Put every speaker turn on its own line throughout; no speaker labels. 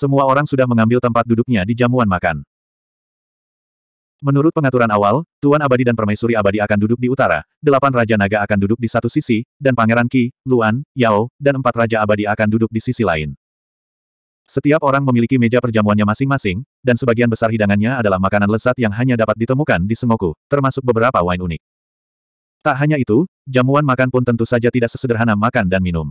Semua orang sudah mengambil tempat duduknya di jamuan makan. Menurut pengaturan awal, Tuan Abadi dan Permaisuri Abadi akan duduk di utara, delapan Raja Naga akan duduk di satu sisi, dan Pangeran Ki, Luan, Yao, dan empat Raja Abadi akan duduk di sisi lain. Setiap orang memiliki meja perjamuannya masing-masing, dan sebagian besar hidangannya adalah makanan lezat yang hanya dapat ditemukan di Sengoku, termasuk beberapa wine unik. Tak hanya itu, jamuan makan pun tentu saja tidak sesederhana makan dan minum.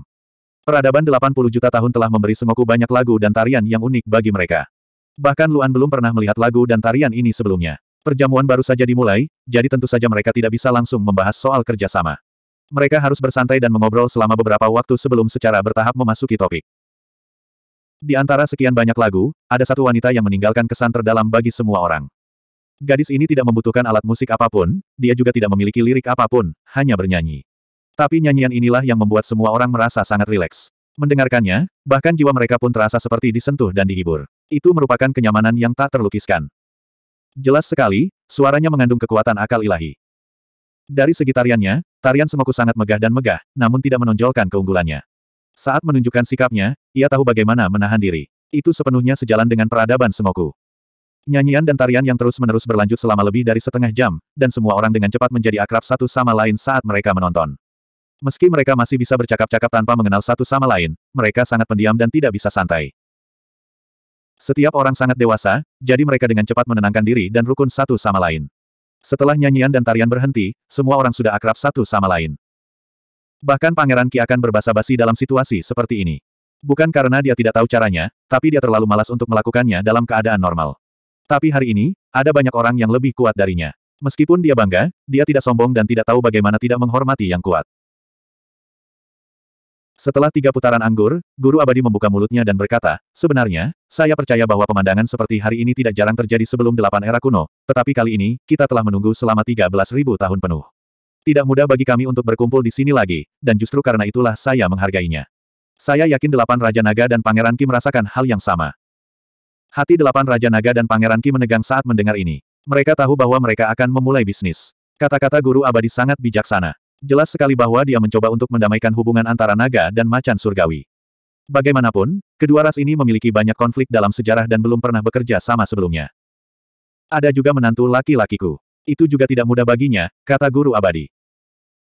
Peradaban 80 juta tahun telah memberi Sengoku banyak lagu dan tarian yang unik bagi mereka. Bahkan Luan belum pernah melihat lagu dan tarian ini sebelumnya. Perjamuan baru saja dimulai, jadi tentu saja mereka tidak bisa langsung membahas soal kerjasama. Mereka harus bersantai dan mengobrol selama beberapa waktu sebelum secara bertahap memasuki topik. Di antara sekian banyak lagu, ada satu wanita yang meninggalkan kesan terdalam bagi semua orang. Gadis ini tidak membutuhkan alat musik apapun, dia juga tidak memiliki lirik apapun, hanya bernyanyi. Tapi nyanyian inilah yang membuat semua orang merasa sangat rileks. Mendengarkannya, bahkan jiwa mereka pun terasa seperti disentuh dan dihibur. Itu merupakan kenyamanan yang tak terlukiskan. Jelas sekali, suaranya mengandung kekuatan akal ilahi. Dari segi tariannya, tarian Semoku sangat megah dan megah, namun tidak menonjolkan keunggulannya. Saat menunjukkan sikapnya, ia tahu bagaimana menahan diri. Itu sepenuhnya sejalan dengan peradaban semoku. Nyanyian dan tarian yang terus-menerus berlanjut selama lebih dari setengah jam, dan semua orang dengan cepat menjadi akrab satu sama lain saat mereka menonton. Meski mereka masih bisa bercakap-cakap tanpa mengenal satu sama lain, mereka sangat pendiam dan tidak bisa santai. Setiap orang sangat dewasa, jadi mereka dengan cepat menenangkan diri dan rukun satu sama lain. Setelah nyanyian dan tarian berhenti, semua orang sudah akrab satu sama lain. Bahkan Pangeran Ki akan berbasa-basi dalam situasi seperti ini. Bukan karena dia tidak tahu caranya, tapi dia terlalu malas untuk melakukannya dalam keadaan normal. Tapi hari ini, ada banyak orang yang lebih kuat darinya. Meskipun dia bangga, dia tidak sombong dan tidak tahu bagaimana tidak menghormati yang kuat. Setelah tiga putaran anggur, Guru Abadi membuka mulutnya dan berkata, Sebenarnya, saya percaya bahwa pemandangan seperti hari ini tidak jarang terjadi sebelum delapan era kuno, tetapi kali ini, kita telah menunggu selama 13.000 tahun penuh. Tidak mudah bagi kami untuk berkumpul di sini lagi, dan justru karena itulah saya menghargainya. Saya yakin delapan Raja Naga dan Pangeran Ki merasakan hal yang sama. Hati delapan Raja Naga dan Pangeran Ki menegang saat mendengar ini. Mereka tahu bahwa mereka akan memulai bisnis. Kata-kata guru abadi sangat bijaksana. Jelas sekali bahwa dia mencoba untuk mendamaikan hubungan antara naga dan macan surgawi. Bagaimanapun, kedua ras ini memiliki banyak konflik dalam sejarah dan belum pernah bekerja sama sebelumnya. Ada juga menantu laki-lakiku itu juga tidak mudah baginya, kata Guru Abadi.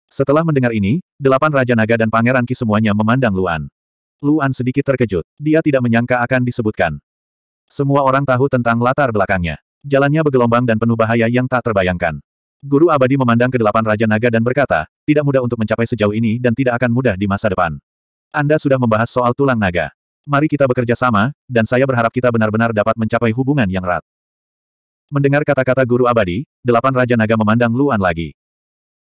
Setelah mendengar ini, delapan Raja Naga dan Pangeran Ki semuanya memandang Luan. Luan sedikit terkejut, dia tidak menyangka akan disebutkan. Semua orang tahu tentang latar belakangnya. Jalannya bergelombang dan penuh bahaya yang tak terbayangkan. Guru Abadi memandang ke delapan Raja Naga dan berkata, tidak mudah untuk mencapai sejauh ini dan tidak akan mudah di masa depan. Anda sudah membahas soal tulang naga. Mari kita bekerja sama, dan saya berharap kita benar-benar dapat mencapai hubungan yang erat. Mendengar kata-kata guru abadi, delapan Raja Naga memandang Luan lagi.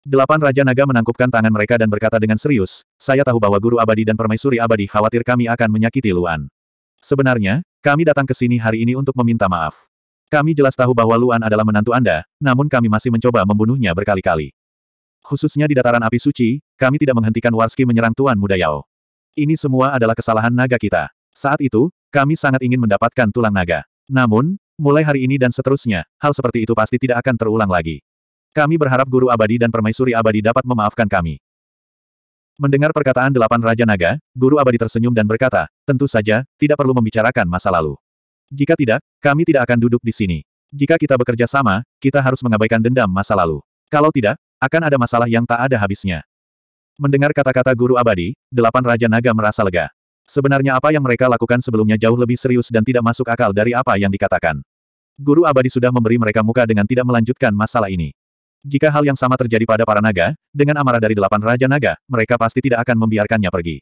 Delapan Raja Naga menangkupkan tangan mereka dan berkata dengan serius, saya tahu bahwa guru abadi dan permaisuri abadi khawatir kami akan menyakiti Luan. Sebenarnya, kami datang ke sini hari ini untuk meminta maaf. Kami jelas tahu bahwa Luan adalah menantu Anda, namun kami masih mencoba membunuhnya berkali-kali. Khususnya di dataran api suci, kami tidak menghentikan Warski menyerang Tuan Muda Yao. Ini semua adalah kesalahan naga kita. Saat itu, kami sangat ingin mendapatkan tulang naga. Namun, mulai hari ini dan seterusnya, hal seperti itu pasti tidak akan terulang lagi. Kami berharap guru abadi dan permaisuri abadi dapat memaafkan kami. Mendengar perkataan delapan Raja Naga, guru abadi tersenyum dan berkata, tentu saja, tidak perlu membicarakan masa lalu. Jika tidak, kami tidak akan duduk di sini. Jika kita bekerja sama, kita harus mengabaikan dendam masa lalu. Kalau tidak, akan ada masalah yang tak ada habisnya. Mendengar kata-kata guru abadi, delapan Raja Naga merasa lega. Sebenarnya apa yang mereka lakukan sebelumnya jauh lebih serius dan tidak masuk akal dari apa yang dikatakan. Guru abadi sudah memberi mereka muka dengan tidak melanjutkan masalah ini. Jika hal yang sama terjadi pada para naga, dengan amarah dari delapan Raja Naga, mereka pasti tidak akan membiarkannya pergi.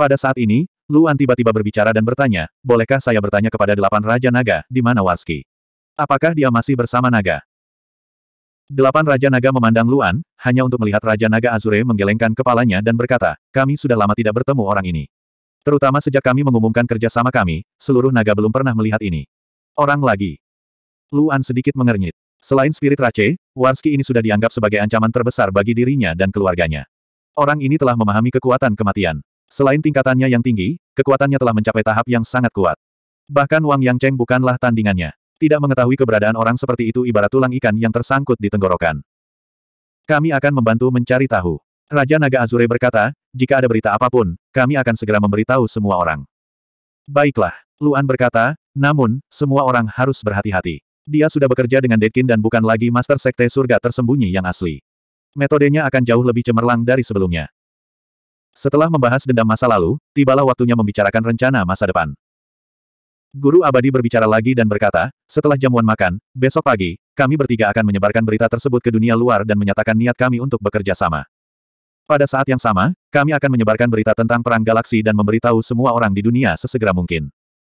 Pada saat ini, Luan tiba-tiba berbicara dan bertanya, bolehkah saya bertanya kepada delapan Raja Naga, di mana Warski? Apakah dia masih bersama Naga? Delapan Raja Naga memandang Luan, hanya untuk melihat Raja Naga Azure menggelengkan kepalanya dan berkata, kami sudah lama tidak bertemu orang ini. Terutama sejak kami mengumumkan kerjasama kami, seluruh naga belum pernah melihat ini. Orang lagi. Luan sedikit mengernyit. Selain spirit Rache, Warski ini sudah dianggap sebagai ancaman terbesar bagi dirinya dan keluarganya. Orang ini telah memahami kekuatan kematian. Selain tingkatannya yang tinggi, kekuatannya telah mencapai tahap yang sangat kuat. Bahkan Wang Yang Cheng bukanlah tandingannya. Tidak mengetahui keberadaan orang seperti itu ibarat tulang ikan yang tersangkut di tenggorokan. Kami akan membantu mencari tahu. Raja Naga Azure berkata, jika ada berita apapun, kami akan segera memberitahu semua orang. Baiklah, Luan berkata, namun, semua orang harus berhati-hati. Dia sudah bekerja dengan Dekin dan bukan lagi Master Sekte Surga Tersembunyi yang asli. Metodenya akan jauh lebih cemerlang dari sebelumnya. Setelah membahas dendam masa lalu, tibalah waktunya membicarakan rencana masa depan. Guru Abadi berbicara lagi dan berkata, setelah jamuan makan, besok pagi, kami bertiga akan menyebarkan berita tersebut ke dunia luar dan menyatakan niat kami untuk bekerja sama. Pada saat yang sama, kami akan menyebarkan berita tentang perang galaksi dan memberitahu semua orang di dunia sesegera mungkin.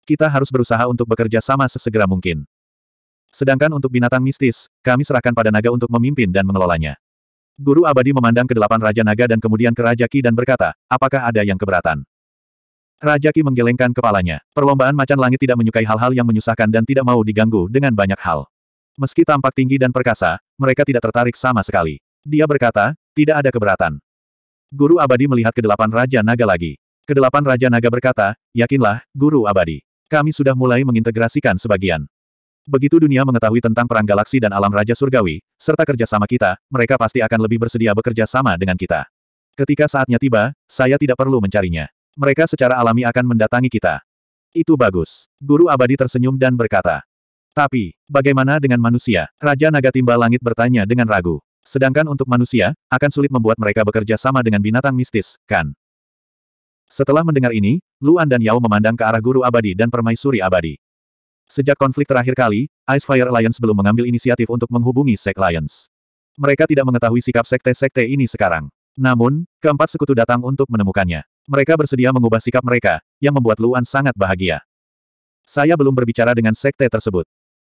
Kita harus berusaha untuk bekerja sama sesegera mungkin. Sedangkan untuk binatang mistis, kami serahkan pada naga untuk memimpin dan mengelolanya. Guru abadi memandang ke delapan Raja Naga dan kemudian ke Raja Ki dan berkata, apakah ada yang keberatan? Raja Ki menggelengkan kepalanya. Perlombaan macan langit tidak menyukai hal-hal yang menyusahkan dan tidak mau diganggu dengan banyak hal. Meski tampak tinggi dan perkasa, mereka tidak tertarik sama sekali. Dia berkata, tidak ada keberatan. Guru abadi melihat kedelapan Raja Naga lagi. Kedelapan Raja Naga berkata, yakinlah, Guru abadi. Kami sudah mulai mengintegrasikan sebagian. Begitu dunia mengetahui tentang perang galaksi dan alam Raja Surgawi, serta kerjasama kita, mereka pasti akan lebih bersedia bekerja sama dengan kita. Ketika saatnya tiba, saya tidak perlu mencarinya. Mereka secara alami akan mendatangi kita. Itu bagus. Guru abadi tersenyum dan berkata. Tapi, bagaimana dengan manusia? Raja Naga Timba Langit bertanya dengan ragu. Sedangkan untuk manusia, akan sulit membuat mereka bekerja sama dengan binatang mistis, kan? Setelah mendengar ini, Luan dan Yao memandang ke arah guru abadi dan permaisuri abadi. Sejak konflik terakhir kali, Ice Fire Alliance belum mengambil inisiatif untuk menghubungi Sek Alliance. Mereka tidak mengetahui sikap sekte-sekte ini sekarang. Namun, keempat sekutu datang untuk menemukannya. Mereka bersedia mengubah sikap mereka, yang membuat Luan sangat bahagia. Saya belum berbicara dengan sekte tersebut.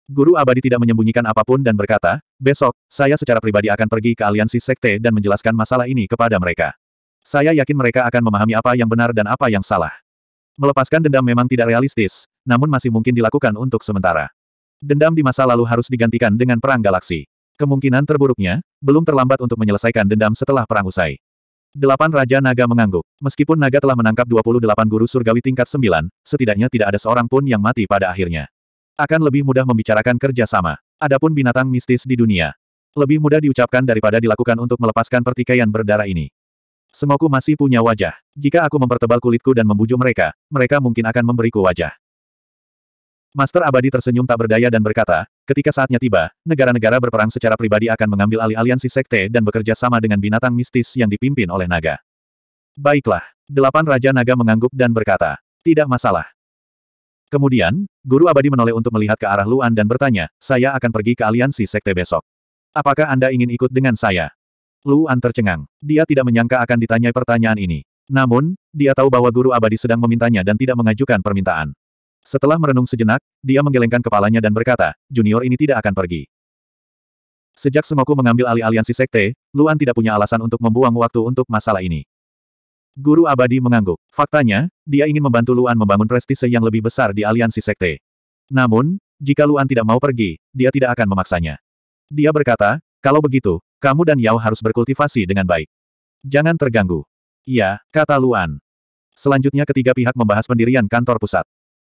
Guru Abadi tidak menyembunyikan apapun dan berkata, besok, saya secara pribadi akan pergi ke aliansi sekte dan menjelaskan masalah ini kepada mereka. Saya yakin mereka akan memahami apa yang benar dan apa yang salah. Melepaskan dendam memang tidak realistis, namun masih mungkin dilakukan untuk sementara. Dendam di masa lalu harus digantikan dengan perang galaksi. Kemungkinan terburuknya, belum terlambat untuk menyelesaikan dendam setelah perang usai. Delapan Raja Naga mengangguk. Meskipun Naga telah menangkap 28 guru surgawi tingkat 9, setidaknya tidak ada seorang pun yang mati pada akhirnya. Akan lebih mudah membicarakan kerjasama. Adapun binatang mistis di dunia. Lebih mudah diucapkan daripada dilakukan untuk melepaskan pertikaian berdarah ini. Semoku masih punya wajah. Jika aku mempertebal kulitku dan membujuk mereka, mereka mungkin akan memberiku wajah. Master Abadi tersenyum tak berdaya dan berkata, ketika saatnya tiba, negara-negara berperang secara pribadi akan mengambil alih aliansi sekte dan bekerja sama dengan binatang mistis yang dipimpin oleh naga. Baiklah. Delapan Raja Naga mengangguk dan berkata, tidak masalah. Kemudian, Guru Abadi menoleh untuk melihat ke arah Luan dan bertanya, saya akan pergi ke aliansi sekte besok. Apakah Anda ingin ikut dengan saya? Luan tercengang. Dia tidak menyangka akan ditanyai pertanyaan ini. Namun, dia tahu bahwa Guru Abadi sedang memintanya dan tidak mengajukan permintaan. Setelah merenung sejenak, dia menggelengkan kepalanya dan berkata, junior ini tidak akan pergi. Sejak Semoku mengambil alih aliansi sekte, Luan tidak punya alasan untuk membuang waktu untuk masalah ini. Guru abadi mengangguk. Faktanya, dia ingin membantu Luan membangun prestise yang lebih besar di aliansi sekte. Namun, jika Luan tidak mau pergi, dia tidak akan memaksanya. Dia berkata, kalau begitu, kamu dan Yao harus berkultivasi dengan baik. Jangan terganggu. Iya, kata Luan. Selanjutnya ketiga pihak membahas pendirian kantor pusat.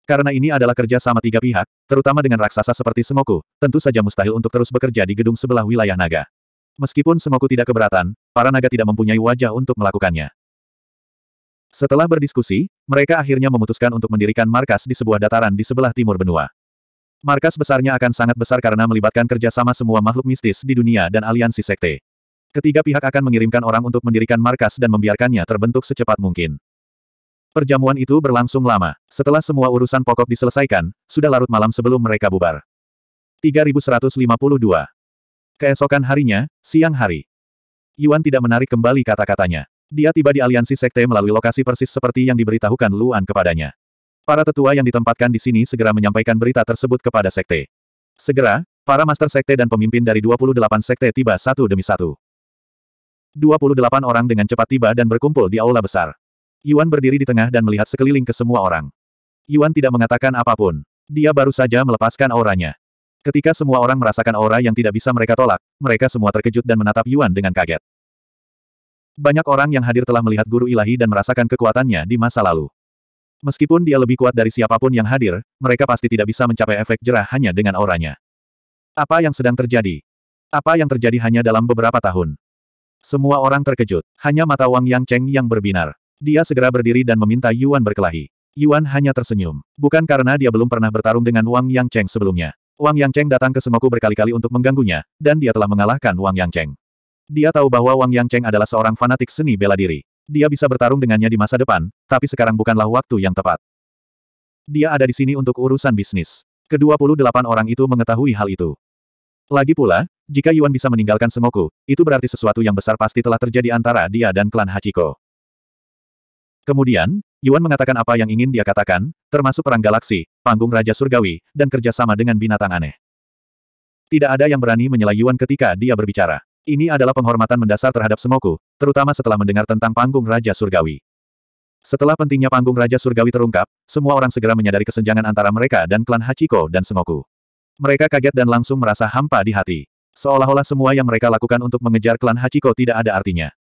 Karena ini adalah kerja sama tiga pihak, terutama dengan raksasa seperti Semoku, tentu saja mustahil untuk terus bekerja di gedung sebelah wilayah naga. Meskipun Semoku tidak keberatan, para naga tidak mempunyai wajah untuk melakukannya. Setelah berdiskusi, mereka akhirnya memutuskan untuk mendirikan markas di sebuah dataran di sebelah timur benua. Markas besarnya akan sangat besar karena melibatkan kerjasama semua makhluk mistis di dunia dan aliansi sekte. Ketiga pihak akan mengirimkan orang untuk mendirikan markas dan membiarkannya terbentuk secepat mungkin. Perjamuan itu berlangsung lama. Setelah semua urusan pokok diselesaikan, sudah larut malam sebelum mereka bubar. 3152. Keesokan harinya, siang hari. Yuan tidak menarik kembali kata-katanya. Dia tiba di aliansi sekte melalui lokasi persis seperti yang diberitahukan Luan kepadanya. Para tetua yang ditempatkan di sini segera menyampaikan berita tersebut kepada sekte. Segera, para master sekte dan pemimpin dari 28 sekte tiba satu demi satu. 28 orang dengan cepat tiba dan berkumpul di aula besar. Yuan berdiri di tengah dan melihat sekeliling ke semua orang. Yuan tidak mengatakan apapun. Dia baru saja melepaskan auranya. Ketika semua orang merasakan aura yang tidak bisa mereka tolak, mereka semua terkejut dan menatap Yuan dengan kaget. Banyak orang yang hadir telah melihat guru ilahi dan merasakan kekuatannya di masa lalu. Meskipun dia lebih kuat dari siapapun yang hadir, mereka pasti tidak bisa mencapai efek jerah hanya dengan auranya. Apa yang sedang terjadi? Apa yang terjadi hanya dalam beberapa tahun? Semua orang terkejut. Hanya mata Wang Yang Cheng yang berbinar. Dia segera berdiri dan meminta Yuan berkelahi. Yuan hanya tersenyum. Bukan karena dia belum pernah bertarung dengan Wang Yang Cheng sebelumnya. Wang Yang Cheng datang ke Semoku berkali-kali untuk mengganggunya, dan dia telah mengalahkan Wang Yang Cheng. Dia tahu bahwa Wang Yangcheng adalah seorang fanatik seni bela diri. Dia bisa bertarung dengannya di masa depan, tapi sekarang bukanlah waktu yang tepat. Dia ada di sini untuk urusan bisnis. Kedua puluh delapan orang itu mengetahui hal itu. Lagi pula, jika Yuan bisa meninggalkan Sengoku, itu berarti sesuatu yang besar pasti telah terjadi antara dia dan klan Hachiko. Kemudian, Yuan mengatakan apa yang ingin dia katakan, termasuk perang galaksi, panggung Raja Surgawi, dan kerjasama dengan binatang aneh. Tidak ada yang berani menyela Yuan ketika dia berbicara. Ini adalah penghormatan mendasar terhadap Semoku, terutama setelah mendengar tentang panggung Raja Surgawi. Setelah pentingnya panggung Raja Surgawi terungkap, semua orang segera menyadari kesenjangan antara mereka dan klan Hachiko dan Semoku. Mereka kaget dan langsung merasa hampa di hati. Seolah-olah semua yang mereka lakukan untuk mengejar klan Hachiko tidak ada artinya.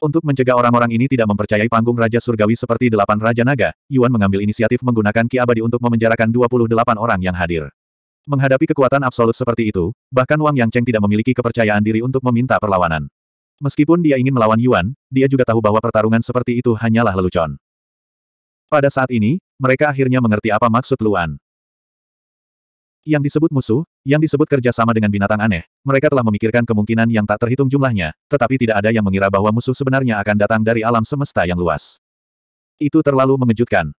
Untuk mencegah orang-orang ini tidak mempercayai panggung Raja Surgawi seperti delapan Raja Naga, Yuan mengambil inisiatif menggunakan Ki Abadi untuk memenjarakan 28 orang yang hadir. Menghadapi kekuatan absolut seperti itu, bahkan Wang Yangcheng tidak memiliki kepercayaan diri untuk meminta perlawanan. Meskipun dia ingin melawan Yuan, dia juga tahu bahwa pertarungan seperti itu hanyalah lelucon. Pada saat ini, mereka akhirnya mengerti apa maksud Luan. Yang disebut musuh, yang disebut kerjasama dengan binatang aneh, mereka telah memikirkan kemungkinan yang tak terhitung jumlahnya, tetapi tidak ada yang mengira bahwa musuh sebenarnya akan datang dari alam semesta yang luas. Itu terlalu mengejutkan.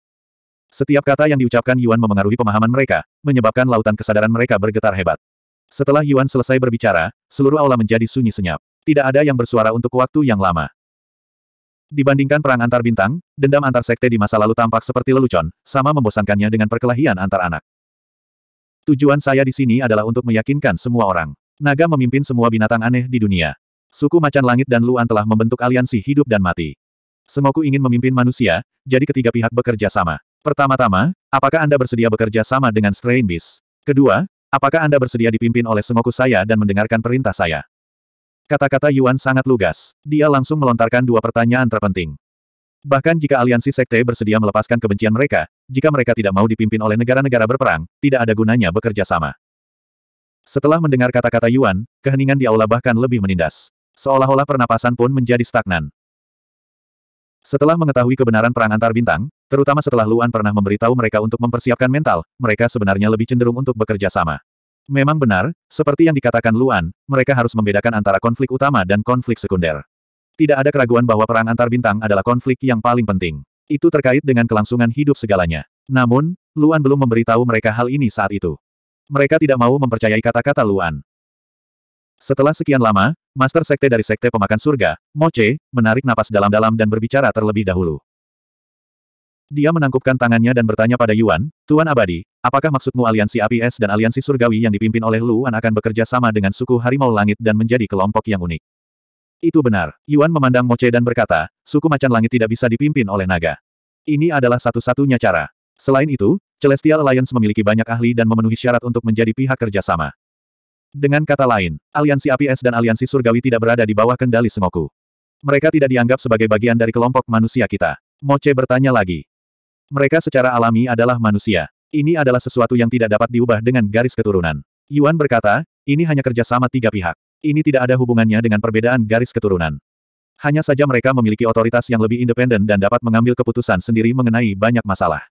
Setiap kata yang diucapkan Yuan memengaruhi pemahaman mereka, menyebabkan lautan kesadaran mereka bergetar hebat. Setelah Yuan selesai berbicara, seluruh aula menjadi sunyi senyap. Tidak ada yang bersuara untuk waktu yang lama. Dibandingkan perang antar bintang, dendam antar sekte di masa lalu tampak seperti lelucon, sama membosankannya dengan perkelahian antar anak. Tujuan saya di sini adalah untuk meyakinkan semua orang. Naga memimpin semua binatang aneh di dunia. Suku Macan Langit dan Luan telah membentuk aliansi hidup dan mati. Semoku ingin memimpin manusia, jadi ketiga pihak bekerja sama. Pertama-tama, apakah Anda bersedia bekerja sama dengan Strain Beast? Kedua, apakah Anda bersedia dipimpin oleh Sengoku saya dan mendengarkan perintah saya? Kata-kata Yuan sangat lugas. Dia langsung melontarkan dua pertanyaan terpenting. Bahkan jika aliansi sekte bersedia melepaskan kebencian mereka, jika mereka tidak mau dipimpin oleh negara-negara berperang, tidak ada gunanya bekerja sama. Setelah mendengar kata-kata Yuan, keheningan di aula bahkan lebih menindas. Seolah-olah pernapasan pun menjadi stagnan. Setelah mengetahui kebenaran perang antar bintang, Terutama setelah Luan pernah memberitahu mereka untuk mempersiapkan mental, mereka sebenarnya lebih cenderung untuk bekerja sama. Memang benar, seperti yang dikatakan Luan, mereka harus membedakan antara konflik utama dan konflik sekunder. Tidak ada keraguan bahwa perang antar bintang adalah konflik yang paling penting. Itu terkait dengan kelangsungan hidup segalanya. Namun, Luan belum memberitahu mereka hal ini saat itu. Mereka tidak mau mempercayai kata-kata Luan. Setelah sekian lama, Master Sekte dari Sekte Pemakan Surga, Moce, menarik napas dalam-dalam dan berbicara terlebih dahulu. Dia menangkupkan tangannya dan bertanya pada Yuan, Tuan Abadi, apakah maksudmu aliansi APS dan aliansi surgawi yang dipimpin oleh Luan akan bekerja sama dengan suku harimau langit dan menjadi kelompok yang unik? Itu benar. Yuan memandang Moce dan berkata, suku macan langit tidak bisa dipimpin oleh naga. Ini adalah satu-satunya cara. Selain itu, Celestial Alliance memiliki banyak ahli dan memenuhi syarat untuk menjadi pihak kerjasama. Dengan kata lain, aliansi APS dan aliansi surgawi tidak berada di bawah kendali Sengoku. Mereka tidak dianggap sebagai bagian dari kelompok manusia kita. Moce bertanya lagi, mereka secara alami adalah manusia. Ini adalah sesuatu yang tidak dapat diubah dengan garis keturunan. Yuan berkata, ini hanya kerja sama tiga pihak. Ini tidak ada hubungannya dengan perbedaan garis keturunan. Hanya saja mereka memiliki otoritas yang lebih independen dan dapat mengambil keputusan sendiri mengenai banyak masalah.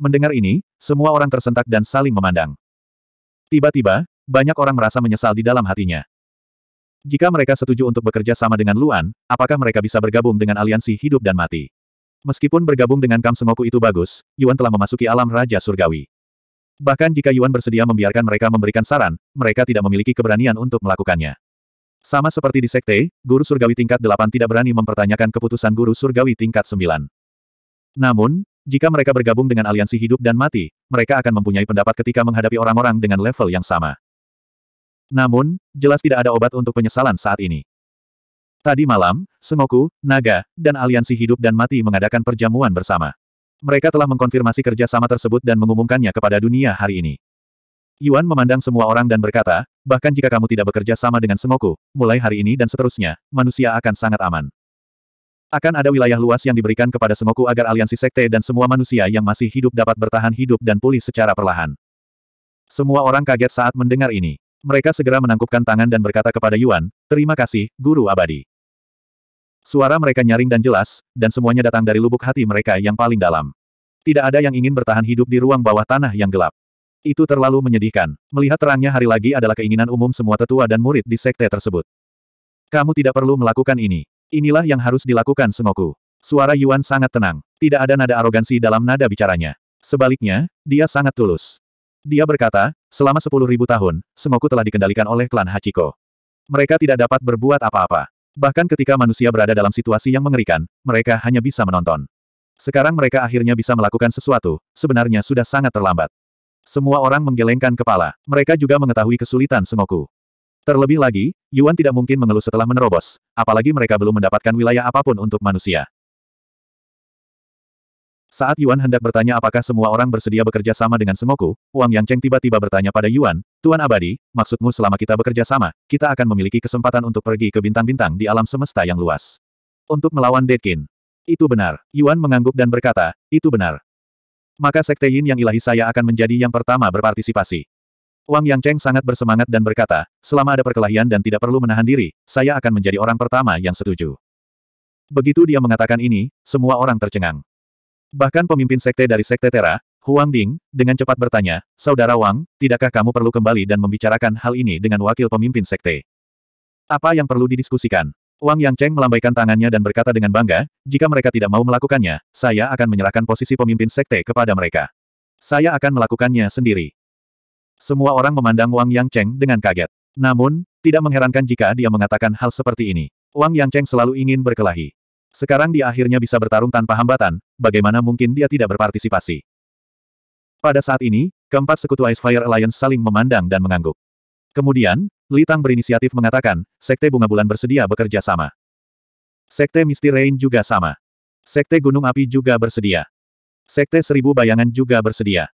Mendengar ini, semua orang tersentak dan saling memandang. Tiba-tiba, banyak orang merasa menyesal di dalam hatinya. Jika mereka setuju untuk bekerja sama dengan Luan, apakah mereka bisa bergabung dengan aliansi hidup dan mati? Meskipun bergabung dengan Kam Sengoku itu bagus, Yuan telah memasuki alam Raja Surgawi. Bahkan jika Yuan bersedia membiarkan mereka memberikan saran, mereka tidak memiliki keberanian untuk melakukannya. Sama seperti di Sekte, Guru Surgawi tingkat 8 tidak berani mempertanyakan keputusan Guru Surgawi tingkat 9. Namun, jika mereka bergabung dengan aliansi hidup dan mati, mereka akan mempunyai pendapat ketika menghadapi orang-orang dengan level yang sama. Namun, jelas tidak ada obat untuk penyesalan saat ini. Tadi malam, Sengoku, Naga, dan Aliansi Hidup dan Mati mengadakan perjamuan bersama. Mereka telah mengkonfirmasi kerjasama tersebut dan mengumumkannya kepada dunia hari ini. Yuan memandang semua orang dan berkata, bahkan jika kamu tidak bekerja sama dengan Sengoku, mulai hari ini dan seterusnya, manusia akan sangat aman. Akan ada wilayah luas yang diberikan kepada Sengoku agar aliansi sekte dan semua manusia yang masih hidup dapat bertahan hidup dan pulih secara perlahan. Semua orang kaget saat mendengar ini. Mereka segera menangkupkan tangan dan berkata kepada Yuan, terima kasih, Guru Abadi. Suara mereka nyaring dan jelas, dan semuanya datang dari lubuk hati mereka yang paling dalam. Tidak ada yang ingin bertahan hidup di ruang bawah tanah yang gelap. Itu terlalu menyedihkan. Melihat terangnya hari lagi adalah keinginan umum semua tetua dan murid di sekte tersebut. Kamu tidak perlu melakukan ini. Inilah yang harus dilakukan Sengoku. Suara Yuan sangat tenang. Tidak ada nada arogansi dalam nada bicaranya. Sebaliknya, dia sangat tulus. Dia berkata, selama sepuluh ribu tahun, Sengoku telah dikendalikan oleh klan Hachiko. Mereka tidak dapat berbuat apa-apa. Bahkan ketika manusia berada dalam situasi yang mengerikan, mereka hanya bisa menonton. Sekarang mereka akhirnya bisa melakukan sesuatu, sebenarnya sudah sangat terlambat. Semua orang menggelengkan kepala, mereka juga mengetahui kesulitan Sengoku. Terlebih lagi, Yuan tidak mungkin mengeluh setelah menerobos, apalagi mereka belum mendapatkan wilayah apapun untuk manusia. Saat Yuan hendak bertanya apakah semua orang bersedia bekerja sama dengan semoku, Wang Yangcheng tiba-tiba bertanya pada Yuan, Tuan Abadi, maksudmu selama kita bekerja sama, kita akan memiliki kesempatan untuk pergi ke bintang-bintang di alam semesta yang luas. Untuk melawan Deadkin. Itu benar. Yuan mengangguk dan berkata, itu benar. Maka Sekte Yin yang ilahi saya akan menjadi yang pertama berpartisipasi. Wang Yangcheng sangat bersemangat dan berkata, selama ada perkelahian dan tidak perlu menahan diri, saya akan menjadi orang pertama yang setuju. Begitu dia mengatakan ini, semua orang tercengang. Bahkan pemimpin sekte dari sekte Tera, Huang Ding, dengan cepat bertanya, Saudara Wang, tidakkah kamu perlu kembali dan membicarakan hal ini dengan wakil pemimpin sekte? Apa yang perlu didiskusikan? Wang Yang Cheng melambaikan tangannya dan berkata dengan bangga, jika mereka tidak mau melakukannya, saya akan menyerahkan posisi pemimpin sekte kepada mereka. Saya akan melakukannya sendiri. Semua orang memandang Wang Yang Cheng dengan kaget. Namun, tidak mengherankan jika dia mengatakan hal seperti ini. Wang Yang Cheng selalu ingin berkelahi. Sekarang dia akhirnya bisa bertarung tanpa hambatan, bagaimana mungkin dia tidak berpartisipasi. Pada saat ini, keempat sekutu Ice Fire Alliance saling memandang dan mengangguk. Kemudian, Li Tang berinisiatif mengatakan, Sekte Bunga Bulan bersedia bekerja sama. Sekte Misty Rain juga sama. Sekte Gunung Api juga bersedia. Sekte Seribu Bayangan juga bersedia.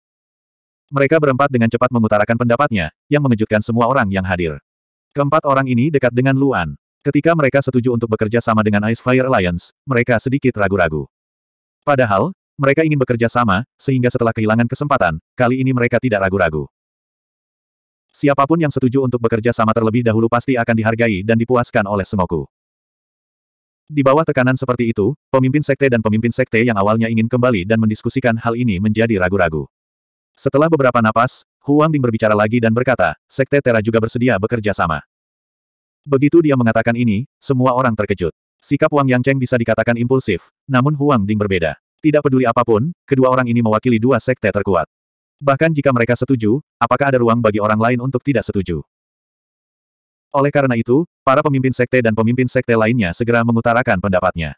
Mereka berempat dengan cepat mengutarakan pendapatnya, yang mengejutkan semua orang yang hadir. Keempat orang ini dekat dengan Luan. Ketika mereka setuju untuk bekerja sama dengan Ice Fire Alliance, mereka sedikit ragu-ragu. Padahal, mereka ingin bekerja sama, sehingga setelah kehilangan kesempatan, kali ini mereka tidak ragu-ragu. Siapapun yang setuju untuk bekerja sama terlebih dahulu pasti akan dihargai dan dipuaskan oleh Semoku. Di bawah tekanan seperti itu, pemimpin sekte dan pemimpin sekte yang awalnya ingin kembali dan mendiskusikan hal ini menjadi ragu-ragu. Setelah beberapa napas, Huang Ding berbicara lagi dan berkata, Sekte Tera juga bersedia bekerja sama. Begitu dia mengatakan ini, semua orang terkejut. Sikap Wang Yangcheng bisa dikatakan impulsif, namun Huang Ding berbeda. Tidak peduli apapun, kedua orang ini mewakili dua sekte terkuat. Bahkan jika mereka setuju, apakah ada ruang bagi orang lain untuk tidak setuju? Oleh karena itu, para pemimpin sekte dan pemimpin sekte lainnya segera mengutarakan pendapatnya.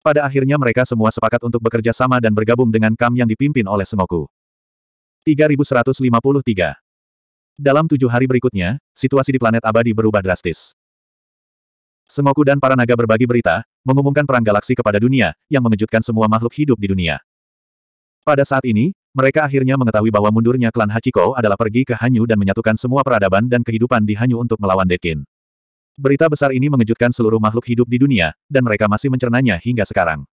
Pada akhirnya mereka semua sepakat untuk bekerja sama dan bergabung dengan Kam yang dipimpin oleh Semoku. 3153 dalam tujuh hari berikutnya, situasi di planet abadi berubah drastis. Semoku dan para naga berbagi berita, mengumumkan perang galaksi kepada dunia, yang mengejutkan semua makhluk hidup di dunia. Pada saat ini, mereka akhirnya mengetahui bahwa mundurnya klan Hachiko adalah pergi ke Hanyu dan menyatukan semua peradaban dan kehidupan di Hanyu untuk melawan Dekin. Berita besar ini mengejutkan seluruh makhluk hidup di dunia, dan mereka masih mencernanya hingga sekarang.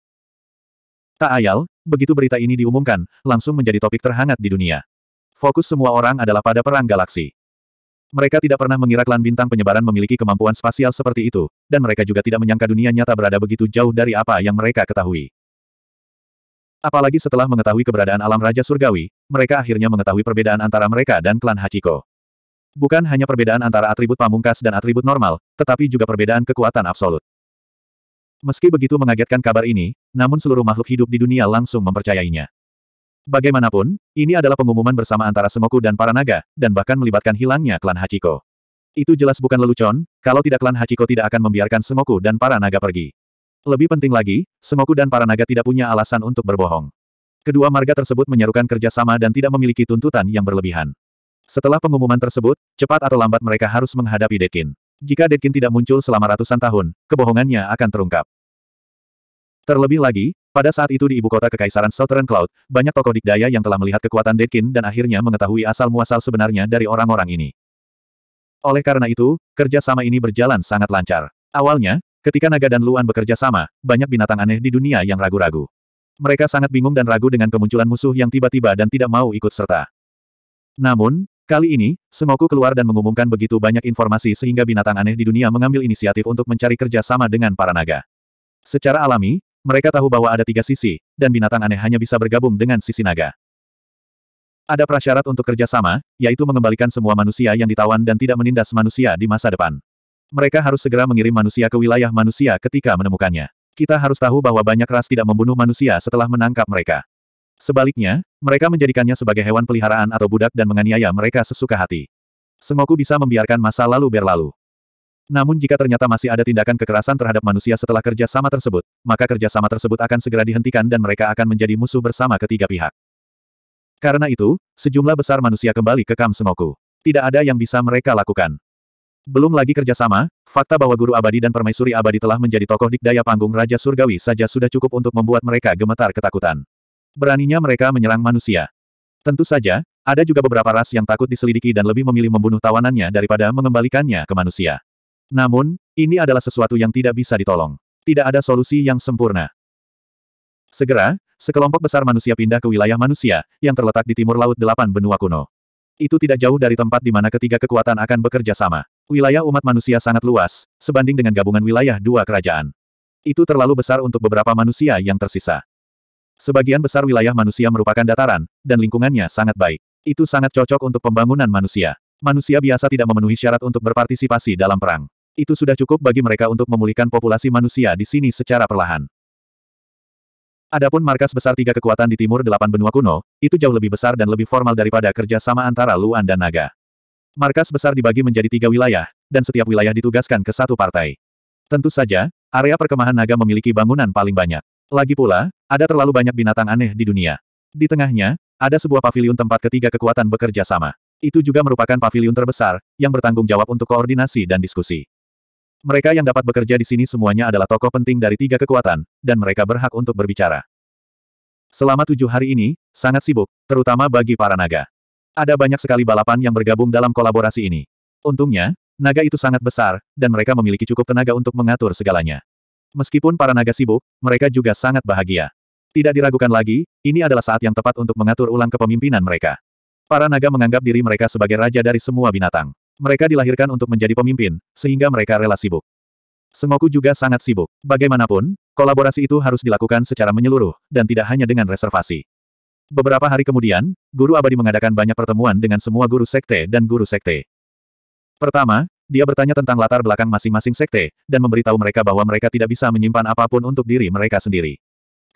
Tak ayal, begitu berita ini diumumkan, langsung menjadi topik terhangat di dunia. Fokus semua orang adalah pada perang galaksi. Mereka tidak pernah mengira klan bintang penyebaran memiliki kemampuan spasial seperti itu, dan mereka juga tidak menyangka dunia nyata berada begitu jauh dari apa yang mereka ketahui. Apalagi setelah mengetahui keberadaan alam Raja Surgawi, mereka akhirnya mengetahui perbedaan antara mereka dan klan Hachiko. Bukan hanya perbedaan antara atribut pamungkas dan atribut normal, tetapi juga perbedaan kekuatan absolut. Meski begitu mengagetkan kabar ini, namun seluruh makhluk hidup di dunia langsung mempercayainya. Bagaimanapun, ini adalah pengumuman bersama antara Semoku dan para naga, dan bahkan melibatkan hilangnya klan Hachiko. Itu jelas bukan lelucon, kalau tidak klan Hachiko tidak akan membiarkan Semoku dan para naga pergi. Lebih penting lagi, Semoku dan para naga tidak punya alasan untuk berbohong. Kedua marga tersebut menyerukan kerjasama dan tidak memiliki tuntutan yang berlebihan. Setelah pengumuman tersebut, cepat atau lambat mereka harus menghadapi Dekin. Jika Dekin tidak muncul selama ratusan tahun, kebohongannya akan terungkap. Terlebih lagi, pada saat itu di ibu kota Kekaisaran Southern Cloud, banyak tokoh dikdaya yang telah melihat kekuatan Dekin dan akhirnya mengetahui asal-muasal sebenarnya dari orang-orang ini. Oleh karena itu, kerjasama ini berjalan sangat lancar. Awalnya, ketika Naga dan Luan bekerja sama, banyak binatang aneh di dunia yang ragu-ragu. Mereka sangat bingung dan ragu dengan kemunculan musuh yang tiba-tiba dan tidak mau ikut serta. Namun, kali ini, Semoku keluar dan mengumumkan begitu banyak informasi sehingga binatang aneh di dunia mengambil inisiatif untuk mencari kerja sama dengan para naga. Secara alami, mereka tahu bahwa ada tiga sisi, dan binatang aneh hanya bisa bergabung dengan sisi naga. Ada prasyarat untuk kerjasama, yaitu mengembalikan semua manusia yang ditawan dan tidak menindas manusia di masa depan. Mereka harus segera mengirim manusia ke wilayah manusia ketika menemukannya. Kita harus tahu bahwa banyak ras tidak membunuh manusia setelah menangkap mereka. Sebaliknya, mereka menjadikannya sebagai hewan peliharaan atau budak dan menganiaya mereka sesuka hati. Sengoku bisa membiarkan masa lalu berlalu. Namun jika ternyata masih ada tindakan kekerasan terhadap manusia setelah kerja sama tersebut, maka kerja sama tersebut akan segera dihentikan dan mereka akan menjadi musuh bersama ketiga pihak. Karena itu, sejumlah besar manusia kembali ke Kam Senoku. Tidak ada yang bisa mereka lakukan. Belum lagi kerjasama, fakta bahwa Guru Abadi dan Permaisuri Abadi telah menjadi tokoh dikdaya panggung Raja Surgawi saja sudah cukup untuk membuat mereka gemetar ketakutan. Beraninya mereka menyerang manusia. Tentu saja, ada juga beberapa ras yang takut diselidiki dan lebih memilih membunuh tawanannya daripada mengembalikannya ke manusia. Namun, ini adalah sesuatu yang tidak bisa ditolong. Tidak ada solusi yang sempurna. Segera, sekelompok besar manusia pindah ke wilayah manusia, yang terletak di timur laut delapan benua kuno. Itu tidak jauh dari tempat di mana ketiga kekuatan akan bekerja sama. Wilayah umat manusia sangat luas, sebanding dengan gabungan wilayah dua kerajaan. Itu terlalu besar untuk beberapa manusia yang tersisa. Sebagian besar wilayah manusia merupakan dataran, dan lingkungannya sangat baik. Itu sangat cocok untuk pembangunan manusia. Manusia biasa tidak memenuhi syarat untuk berpartisipasi dalam perang. Itu sudah cukup bagi mereka untuk memulihkan populasi manusia di sini secara perlahan. Adapun markas besar tiga kekuatan di timur delapan benua kuno, itu jauh lebih besar dan lebih formal daripada kerja sama antara Luan dan Naga. Markas besar dibagi menjadi tiga wilayah, dan setiap wilayah ditugaskan ke satu partai. Tentu saja, area perkemahan naga memiliki bangunan paling banyak. Lagi pula, ada terlalu banyak binatang aneh di dunia. Di tengahnya, ada sebuah pavilion tempat ketiga kekuatan bekerja sama. Itu juga merupakan pavilion terbesar, yang bertanggung jawab untuk koordinasi dan diskusi. Mereka yang dapat bekerja di sini semuanya adalah tokoh penting dari tiga kekuatan, dan mereka berhak untuk berbicara. Selama tujuh hari ini, sangat sibuk, terutama bagi para naga. Ada banyak sekali balapan yang bergabung dalam kolaborasi ini. Untungnya, naga itu sangat besar, dan mereka memiliki cukup tenaga untuk mengatur segalanya. Meskipun para naga sibuk, mereka juga sangat bahagia. Tidak diragukan lagi, ini adalah saat yang tepat untuk mengatur ulang kepemimpinan mereka. Para naga menganggap diri mereka sebagai raja dari semua binatang. Mereka dilahirkan untuk menjadi pemimpin, sehingga mereka rela sibuk. Sengoku juga sangat sibuk. Bagaimanapun, kolaborasi itu harus dilakukan secara menyeluruh, dan tidak hanya dengan reservasi. Beberapa hari kemudian, Guru Abadi mengadakan banyak pertemuan dengan semua guru sekte dan guru sekte. Pertama, dia bertanya tentang latar belakang masing-masing sekte, dan memberitahu mereka bahwa mereka tidak bisa menyimpan apapun untuk diri mereka sendiri.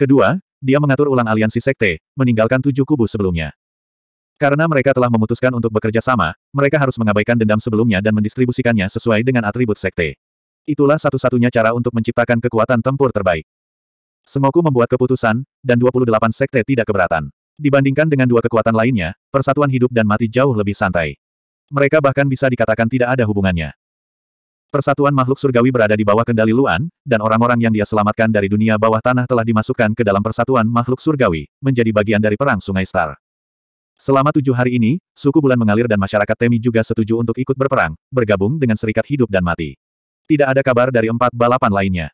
Kedua, dia mengatur ulang aliansi sekte, meninggalkan tujuh kubu sebelumnya. Karena mereka telah memutuskan untuk bekerja sama, mereka harus mengabaikan dendam sebelumnya dan mendistribusikannya sesuai dengan atribut sekte. Itulah satu-satunya cara untuk menciptakan kekuatan tempur terbaik. Sengoku membuat keputusan, dan 28 sekte tidak keberatan. Dibandingkan dengan dua kekuatan lainnya, persatuan hidup dan mati jauh lebih santai. Mereka bahkan bisa dikatakan tidak ada hubungannya. Persatuan makhluk surgawi berada di bawah kendali Luan, dan orang-orang yang dia selamatkan dari dunia bawah tanah telah dimasukkan ke dalam persatuan makhluk surgawi, menjadi bagian dari Perang Sungai Star. Selama tujuh hari ini, suku bulan mengalir dan masyarakat Temi juga setuju untuk ikut berperang, bergabung dengan serikat hidup dan mati. Tidak ada kabar dari empat balapan lainnya.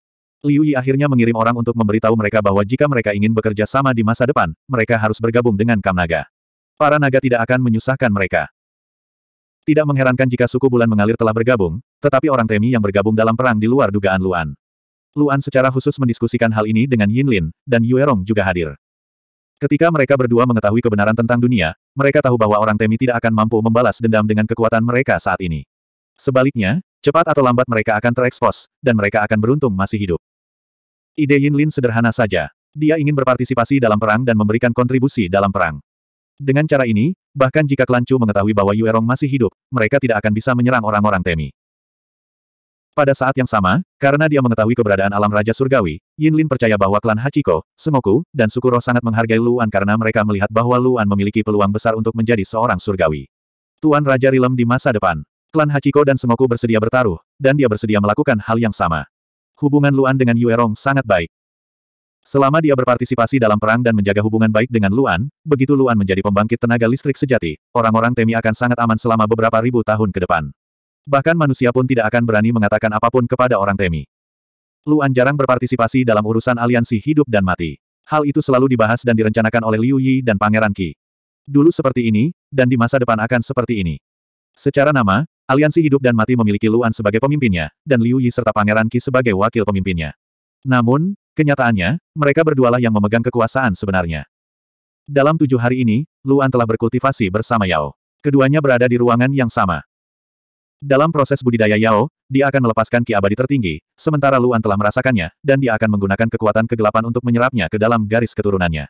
Liu Yi akhirnya mengirim orang untuk memberitahu mereka bahwa jika mereka ingin bekerja sama di masa depan, mereka harus bergabung dengan Kam Naga. Para naga tidak akan menyusahkan mereka. Tidak mengherankan jika suku bulan mengalir telah bergabung, tetapi orang Temi yang bergabung dalam perang di luar dugaan Luan. Luan secara khusus mendiskusikan hal ini dengan Yin Lin, dan Yuerong juga hadir. Ketika mereka berdua mengetahui kebenaran tentang dunia, mereka tahu bahwa orang Temi tidak akan mampu membalas dendam dengan kekuatan mereka saat ini. Sebaliknya, cepat atau lambat mereka akan terekspos, dan mereka akan beruntung masih hidup. Ide Lin sederhana saja. Dia ingin berpartisipasi dalam perang dan memberikan kontribusi dalam perang. Dengan cara ini, bahkan jika Klan Chu mengetahui bahwa Yuerong masih hidup, mereka tidak akan bisa menyerang orang-orang Temi. Pada saat yang sama, karena dia mengetahui keberadaan alam Raja Surgawi, Yin Lin percaya bahwa klan Hachiko, Semoku, dan Sukuro sangat menghargai Luan karena mereka melihat bahwa Luan memiliki peluang besar untuk menjadi seorang surgawi. Tuan Raja Rilem di masa depan. Klan Hachiko dan Semoku bersedia bertaruh, dan dia bersedia melakukan hal yang sama. Hubungan Luan dengan Yuerong sangat baik. Selama dia berpartisipasi dalam perang dan menjaga hubungan baik dengan Luan, begitu Luan menjadi pembangkit tenaga listrik sejati, orang-orang Temi akan sangat aman selama beberapa ribu tahun ke depan. Bahkan manusia pun tidak akan berani mengatakan apapun kepada orang Temi. Luan jarang berpartisipasi dalam urusan aliansi hidup dan mati. Hal itu selalu dibahas dan direncanakan oleh Liu Yi dan Pangeran Qi. Dulu seperti ini, dan di masa depan akan seperti ini. Secara nama, aliansi hidup dan mati memiliki Luan sebagai pemimpinnya, dan Liu Yi serta Pangeran Qi sebagai wakil pemimpinnya. Namun, kenyataannya, mereka berdualah yang memegang kekuasaan sebenarnya. Dalam tujuh hari ini, Luan telah berkultivasi bersama Yao. Keduanya berada di ruangan yang sama. Dalam proses budidaya Yao, dia akan melepaskan ki abadi tertinggi, sementara Luan telah merasakannya, dan dia akan menggunakan kekuatan kegelapan untuk menyerapnya ke dalam garis keturunannya.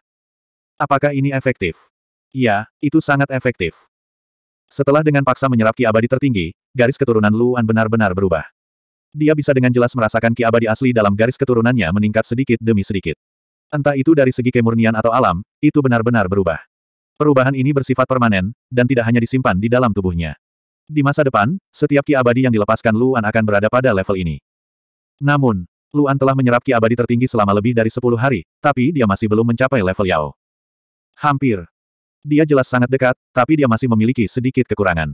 Apakah ini efektif? Ya, itu sangat efektif. Setelah dengan paksa menyerap ki abadi tertinggi, garis keturunan Luan benar-benar berubah. Dia bisa dengan jelas merasakan ki abadi asli dalam garis keturunannya meningkat sedikit demi sedikit. Entah itu dari segi kemurnian atau alam, itu benar-benar berubah. Perubahan ini bersifat permanen, dan tidak hanya disimpan di dalam tubuhnya. Di masa depan, setiap ki abadi yang dilepaskan Luan akan berada pada level ini. Namun, Luan telah menyerap ki abadi tertinggi selama lebih dari 10 hari, tapi dia masih belum mencapai level Yao. Hampir. Dia jelas sangat dekat, tapi dia masih memiliki sedikit kekurangan.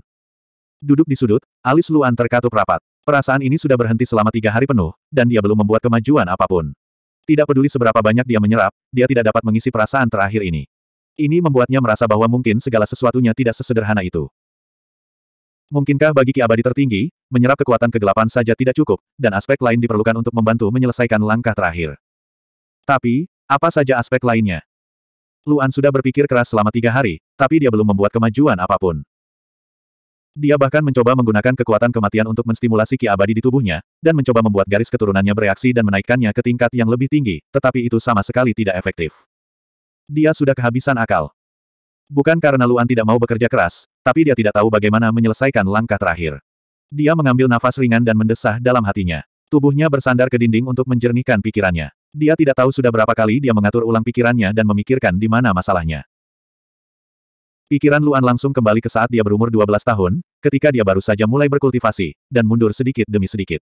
Duduk di sudut, alis Luan terkatup rapat. Perasaan ini sudah berhenti selama tiga hari penuh, dan dia belum membuat kemajuan apapun. Tidak peduli seberapa banyak dia menyerap, dia tidak dapat mengisi perasaan terakhir ini. Ini membuatnya merasa bahwa mungkin segala sesuatunya tidak sesederhana itu. Mungkinkah bagi Ki Abadi tertinggi, menyerap kekuatan kegelapan saja tidak cukup, dan aspek lain diperlukan untuk membantu menyelesaikan langkah terakhir. Tapi, apa saja aspek lainnya? Luan sudah berpikir keras selama tiga hari, tapi dia belum membuat kemajuan apapun. Dia bahkan mencoba menggunakan kekuatan kematian untuk menstimulasi Ki Abadi di tubuhnya, dan mencoba membuat garis keturunannya bereaksi dan menaikkannya ke tingkat yang lebih tinggi, tetapi itu sama sekali tidak efektif. Dia sudah kehabisan akal. Bukan karena Luan tidak mau bekerja keras, tapi dia tidak tahu bagaimana menyelesaikan langkah terakhir. Dia mengambil nafas ringan dan mendesah dalam hatinya. Tubuhnya bersandar ke dinding untuk menjernihkan pikirannya. Dia tidak tahu sudah berapa kali dia mengatur ulang pikirannya dan memikirkan di mana masalahnya. Pikiran Luan langsung kembali ke saat dia berumur 12 tahun, ketika dia baru saja mulai berkultivasi, dan mundur sedikit demi sedikit.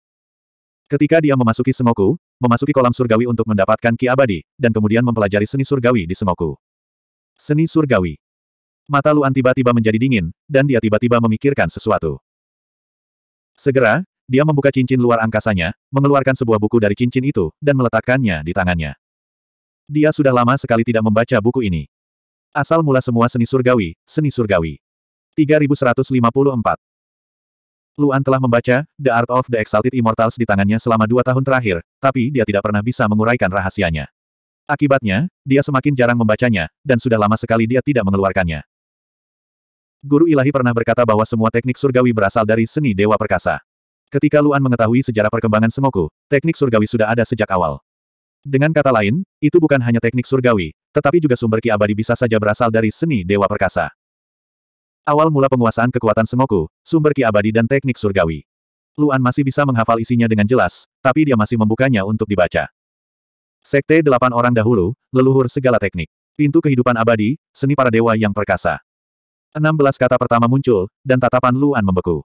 Ketika dia memasuki semoku, memasuki kolam surgawi untuk mendapatkan ki abadi, dan kemudian mempelajari seni surgawi di semoku. Seni surgawi. Mata Luan tiba-tiba menjadi dingin, dan dia tiba-tiba memikirkan sesuatu. Segera, dia membuka cincin luar angkasanya, mengeluarkan sebuah buku dari cincin itu, dan meletakkannya di tangannya. Dia sudah lama sekali tidak membaca buku ini. Asal mula semua seni surgawi, seni surgawi. 3154. Luan telah membaca The Art of the Exalted Immortals di tangannya selama dua tahun terakhir, tapi dia tidak pernah bisa menguraikan rahasianya. Akibatnya, dia semakin jarang membacanya, dan sudah lama sekali dia tidak mengeluarkannya. Guru ilahi pernah berkata bahwa semua teknik surgawi berasal dari seni dewa perkasa. Ketika Luan mengetahui sejarah perkembangan Semoku, teknik surgawi sudah ada sejak awal. Dengan kata lain, itu bukan hanya teknik surgawi, tetapi juga sumber ki abadi bisa saja berasal dari seni dewa perkasa. Awal mula penguasaan kekuatan semoku, sumber ki abadi dan teknik surgawi. Luan masih bisa menghafal isinya dengan jelas, tapi dia masih membukanya untuk dibaca. Sekte delapan orang dahulu, leluhur segala teknik. Pintu kehidupan abadi, seni para dewa yang perkasa. 16 kata pertama muncul, dan tatapan Luan membeku.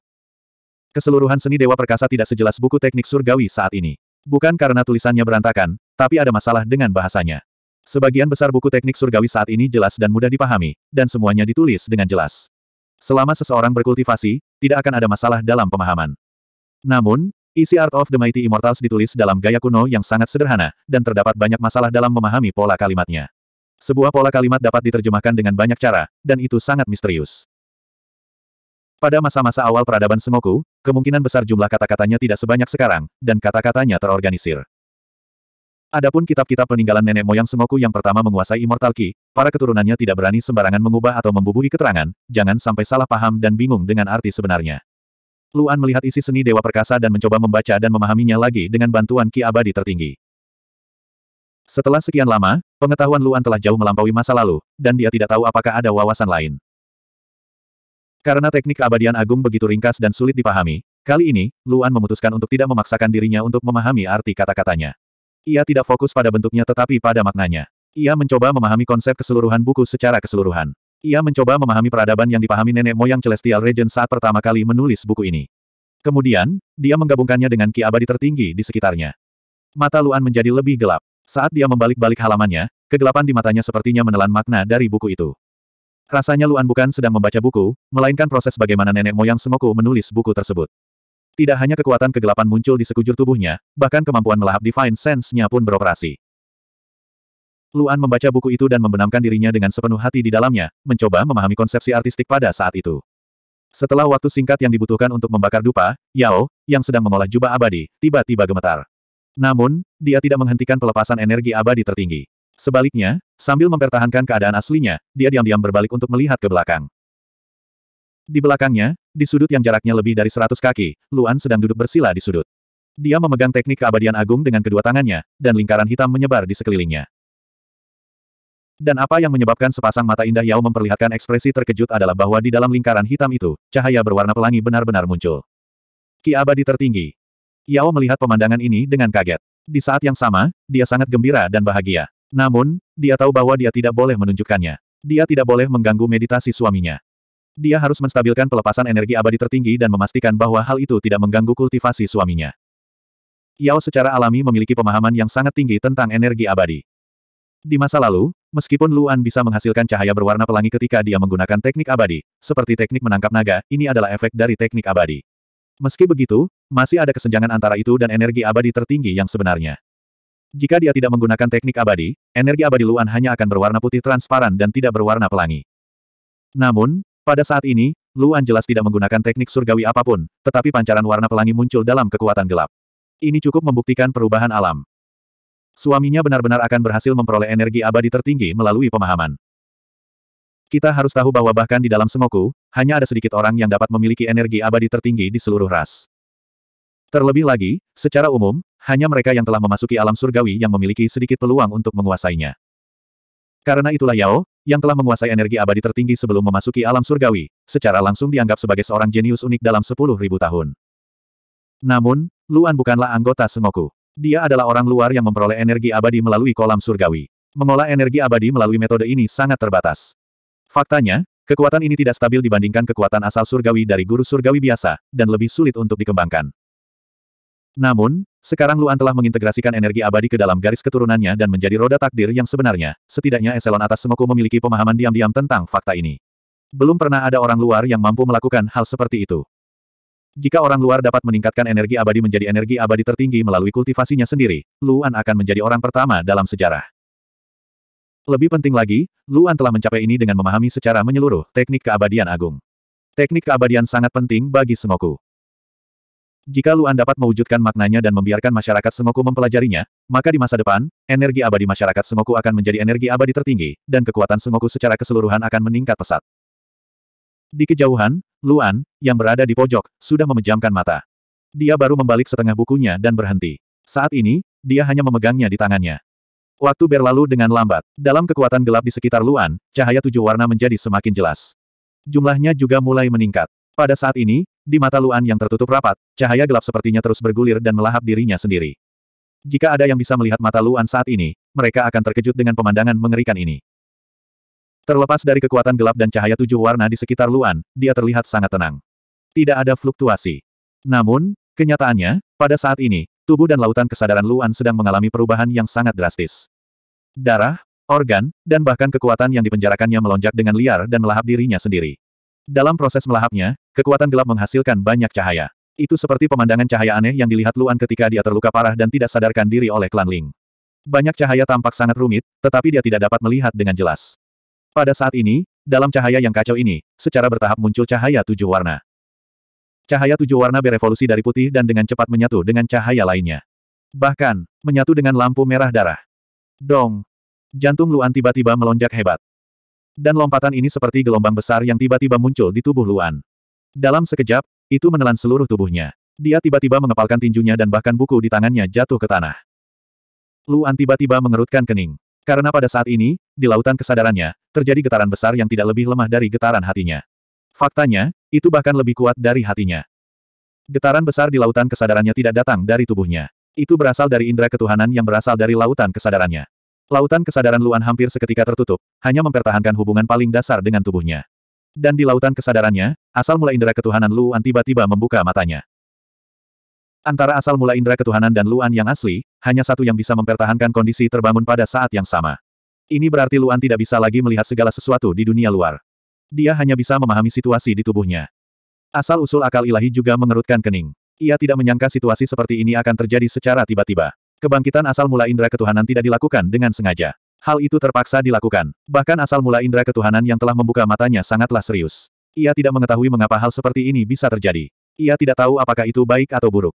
Keseluruhan seni Dewa Perkasa tidak sejelas buku teknik surgawi saat ini. Bukan karena tulisannya berantakan, tapi ada masalah dengan bahasanya. Sebagian besar buku teknik surgawi saat ini jelas dan mudah dipahami, dan semuanya ditulis dengan jelas. Selama seseorang berkultivasi, tidak akan ada masalah dalam pemahaman. Namun, isi Art of the Mighty Immortals ditulis dalam gaya kuno yang sangat sederhana, dan terdapat banyak masalah dalam memahami pola kalimatnya. Sebuah pola kalimat dapat diterjemahkan dengan banyak cara, dan itu sangat misterius. Pada masa-masa awal peradaban Sengoku, kemungkinan besar jumlah kata-katanya tidak sebanyak sekarang, dan kata-katanya terorganisir. Adapun kitab-kitab peninggalan nenek moyang Sengoku yang pertama menguasai Immortal Ki, para keturunannya tidak berani sembarangan mengubah atau membubuhi keterangan, jangan sampai salah paham dan bingung dengan arti sebenarnya. Luan melihat isi seni Dewa Perkasa dan mencoba membaca dan memahaminya lagi dengan bantuan Ki Abadi tertinggi. Setelah sekian lama, Pengetahuan Luan telah jauh melampaui masa lalu, dan dia tidak tahu apakah ada wawasan lain. Karena teknik keabadian agung begitu ringkas dan sulit dipahami, kali ini, Luan memutuskan untuk tidak memaksakan dirinya untuk memahami arti kata-katanya. Ia tidak fokus pada bentuknya tetapi pada maknanya. Ia mencoba memahami konsep keseluruhan buku secara keseluruhan. Ia mencoba memahami peradaban yang dipahami nenek moyang Celestial Regent saat pertama kali menulis buku ini. Kemudian, dia menggabungkannya dengan ki abadi tertinggi di sekitarnya. Mata Luan menjadi lebih gelap. Saat dia membalik-balik halamannya, kegelapan di matanya sepertinya menelan makna dari buku itu. Rasanya Luan bukan sedang membaca buku, melainkan proses bagaimana nenek moyang Semoku menulis buku tersebut. Tidak hanya kekuatan kegelapan muncul di sekujur tubuhnya, bahkan kemampuan melahap Divine Sense-nya pun beroperasi. Luan membaca buku itu dan membenamkan dirinya dengan sepenuh hati di dalamnya, mencoba memahami konsepsi artistik pada saat itu. Setelah waktu singkat yang dibutuhkan untuk membakar dupa, Yao, yang sedang mengolah jubah abadi, tiba-tiba gemetar. Namun, dia tidak menghentikan pelepasan energi abadi tertinggi. Sebaliknya, sambil mempertahankan keadaan aslinya, dia diam-diam berbalik untuk melihat ke belakang. Di belakangnya, di sudut yang jaraknya lebih dari 100 kaki, Luan sedang duduk bersila di sudut. Dia memegang teknik keabadian agung dengan kedua tangannya, dan lingkaran hitam menyebar di sekelilingnya. Dan apa yang menyebabkan sepasang mata indah Yao memperlihatkan ekspresi terkejut adalah bahwa di dalam lingkaran hitam itu, cahaya berwarna pelangi benar-benar muncul. Ki abadi tertinggi. Yao melihat pemandangan ini dengan kaget. Di saat yang sama, dia sangat gembira dan bahagia. Namun, dia tahu bahwa dia tidak boleh menunjukkannya. Dia tidak boleh mengganggu meditasi suaminya. Dia harus menstabilkan pelepasan energi abadi tertinggi dan memastikan bahwa hal itu tidak mengganggu kultivasi suaminya. Yao secara alami memiliki pemahaman yang sangat tinggi tentang energi abadi. Di masa lalu, meskipun Luan bisa menghasilkan cahaya berwarna pelangi ketika dia menggunakan teknik abadi, seperti teknik menangkap naga, ini adalah efek dari teknik abadi. Meski begitu, masih ada kesenjangan antara itu dan energi abadi tertinggi yang sebenarnya. Jika dia tidak menggunakan teknik abadi, energi abadi Luan hanya akan berwarna putih transparan dan tidak berwarna pelangi. Namun, pada saat ini, Luan jelas tidak menggunakan teknik surgawi apapun, tetapi pancaran warna pelangi muncul dalam kekuatan gelap. Ini cukup membuktikan perubahan alam. Suaminya benar-benar akan berhasil memperoleh energi abadi tertinggi melalui pemahaman. Kita harus tahu bahwa bahkan di dalam Sengoku, hanya ada sedikit orang yang dapat memiliki energi abadi tertinggi di seluruh ras. Terlebih lagi, secara umum, hanya mereka yang telah memasuki alam surgawi yang memiliki sedikit peluang untuk menguasainya. Karena itulah Yao, yang telah menguasai energi abadi tertinggi sebelum memasuki alam surgawi, secara langsung dianggap sebagai seorang jenius unik dalam sepuluh ribu tahun. Namun, Luan bukanlah anggota Sengoku. Dia adalah orang luar yang memperoleh energi abadi melalui kolam surgawi. Mengolah energi abadi melalui metode ini sangat terbatas. Faktanya, kekuatan ini tidak stabil dibandingkan kekuatan asal surgawi dari guru surgawi biasa, dan lebih sulit untuk dikembangkan. Namun, sekarang Luan telah mengintegrasikan energi abadi ke dalam garis keturunannya dan menjadi roda takdir yang sebenarnya, setidaknya eselon atas semoku memiliki pemahaman diam-diam tentang fakta ini. Belum pernah ada orang luar yang mampu melakukan hal seperti itu. Jika orang luar dapat meningkatkan energi abadi menjadi energi abadi tertinggi melalui kultivasinya sendiri, Luan akan menjadi orang pertama dalam sejarah. Lebih penting lagi, Luan telah mencapai ini dengan memahami secara menyeluruh teknik keabadian agung. Teknik keabadian sangat penting bagi semoku. Jika Luan dapat mewujudkan maknanya dan membiarkan masyarakat Sengoku mempelajarinya, maka di masa depan, energi abadi masyarakat Sengoku akan menjadi energi abadi tertinggi, dan kekuatan Sengoku secara keseluruhan akan meningkat pesat. Di kejauhan, Luan, yang berada di pojok, sudah memejamkan mata. Dia baru membalik setengah bukunya dan berhenti. Saat ini, dia hanya memegangnya di tangannya. Waktu berlalu dengan lambat. Dalam kekuatan gelap di sekitar Luan, cahaya tujuh warna menjadi semakin jelas. Jumlahnya juga mulai meningkat. Pada saat ini, di mata Luan yang tertutup rapat, cahaya gelap sepertinya terus bergulir dan melahap dirinya sendiri. Jika ada yang bisa melihat mata Luan saat ini, mereka akan terkejut dengan pemandangan mengerikan ini. Terlepas dari kekuatan gelap dan cahaya tujuh warna di sekitar Luan, dia terlihat sangat tenang. Tidak ada fluktuasi. Namun, kenyataannya, pada saat ini, tubuh dan lautan kesadaran Luan sedang mengalami perubahan yang sangat drastis. Darah, organ, dan bahkan kekuatan yang dipenjarakannya melonjak dengan liar dan melahap dirinya sendiri. Dalam proses melahapnya, kekuatan gelap menghasilkan banyak cahaya. Itu seperti pemandangan cahaya aneh yang dilihat Luan ketika dia terluka parah dan tidak sadarkan diri oleh klan Ling. Banyak cahaya tampak sangat rumit, tetapi dia tidak dapat melihat dengan jelas. Pada saat ini, dalam cahaya yang kacau ini, secara bertahap muncul cahaya tujuh warna. Cahaya tujuh warna berevolusi dari putih dan dengan cepat menyatu dengan cahaya lainnya. Bahkan, menyatu dengan lampu merah darah. Dong! Jantung Luan tiba-tiba melonjak hebat. Dan lompatan ini seperti gelombang besar yang tiba-tiba muncul di tubuh Luan. Dalam sekejap, itu menelan seluruh tubuhnya. Dia tiba-tiba mengepalkan tinjunya dan bahkan buku di tangannya jatuh ke tanah. Luan tiba-tiba mengerutkan kening. Karena pada saat ini, di lautan kesadarannya, terjadi getaran besar yang tidak lebih lemah dari getaran hatinya. Faktanya, itu bahkan lebih kuat dari hatinya. Getaran besar di lautan kesadarannya tidak datang dari tubuhnya. Itu berasal dari indera ketuhanan yang berasal dari lautan kesadarannya. Lautan kesadaran Luan hampir seketika tertutup, hanya mempertahankan hubungan paling dasar dengan tubuhnya. Dan di lautan kesadarannya, asal mula indera ketuhanan Luan tiba-tiba membuka matanya. Antara asal mula indera ketuhanan dan Luan yang asli, hanya satu yang bisa mempertahankan kondisi terbangun pada saat yang sama. Ini berarti Luan tidak bisa lagi melihat segala sesuatu di dunia luar. Dia hanya bisa memahami situasi di tubuhnya. Asal-usul akal ilahi juga mengerutkan kening. Ia tidak menyangka situasi seperti ini akan terjadi secara tiba-tiba. Kebangkitan asal mula indera ketuhanan tidak dilakukan dengan sengaja. Hal itu terpaksa dilakukan. Bahkan asal mula indera ketuhanan yang telah membuka matanya sangatlah serius. Ia tidak mengetahui mengapa hal seperti ini bisa terjadi. Ia tidak tahu apakah itu baik atau buruk.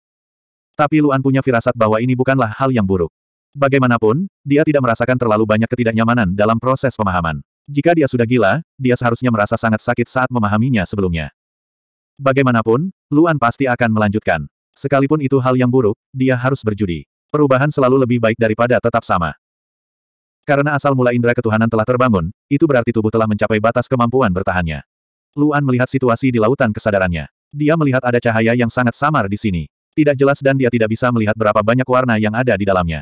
Tapi Luan punya firasat bahwa ini bukanlah hal yang buruk. Bagaimanapun, dia tidak merasakan terlalu banyak ketidaknyamanan dalam proses pemahaman. Jika dia sudah gila, dia seharusnya merasa sangat sakit saat memahaminya sebelumnya. Bagaimanapun, Luan pasti akan melanjutkan. Sekalipun itu hal yang buruk, dia harus berjudi. Perubahan selalu lebih baik daripada tetap sama. Karena asal mula indera ketuhanan telah terbangun, itu berarti tubuh telah mencapai batas kemampuan bertahannya. Luan melihat situasi di lautan kesadarannya. Dia melihat ada cahaya yang sangat samar di sini. Tidak jelas dan dia tidak bisa melihat berapa banyak warna yang ada di dalamnya.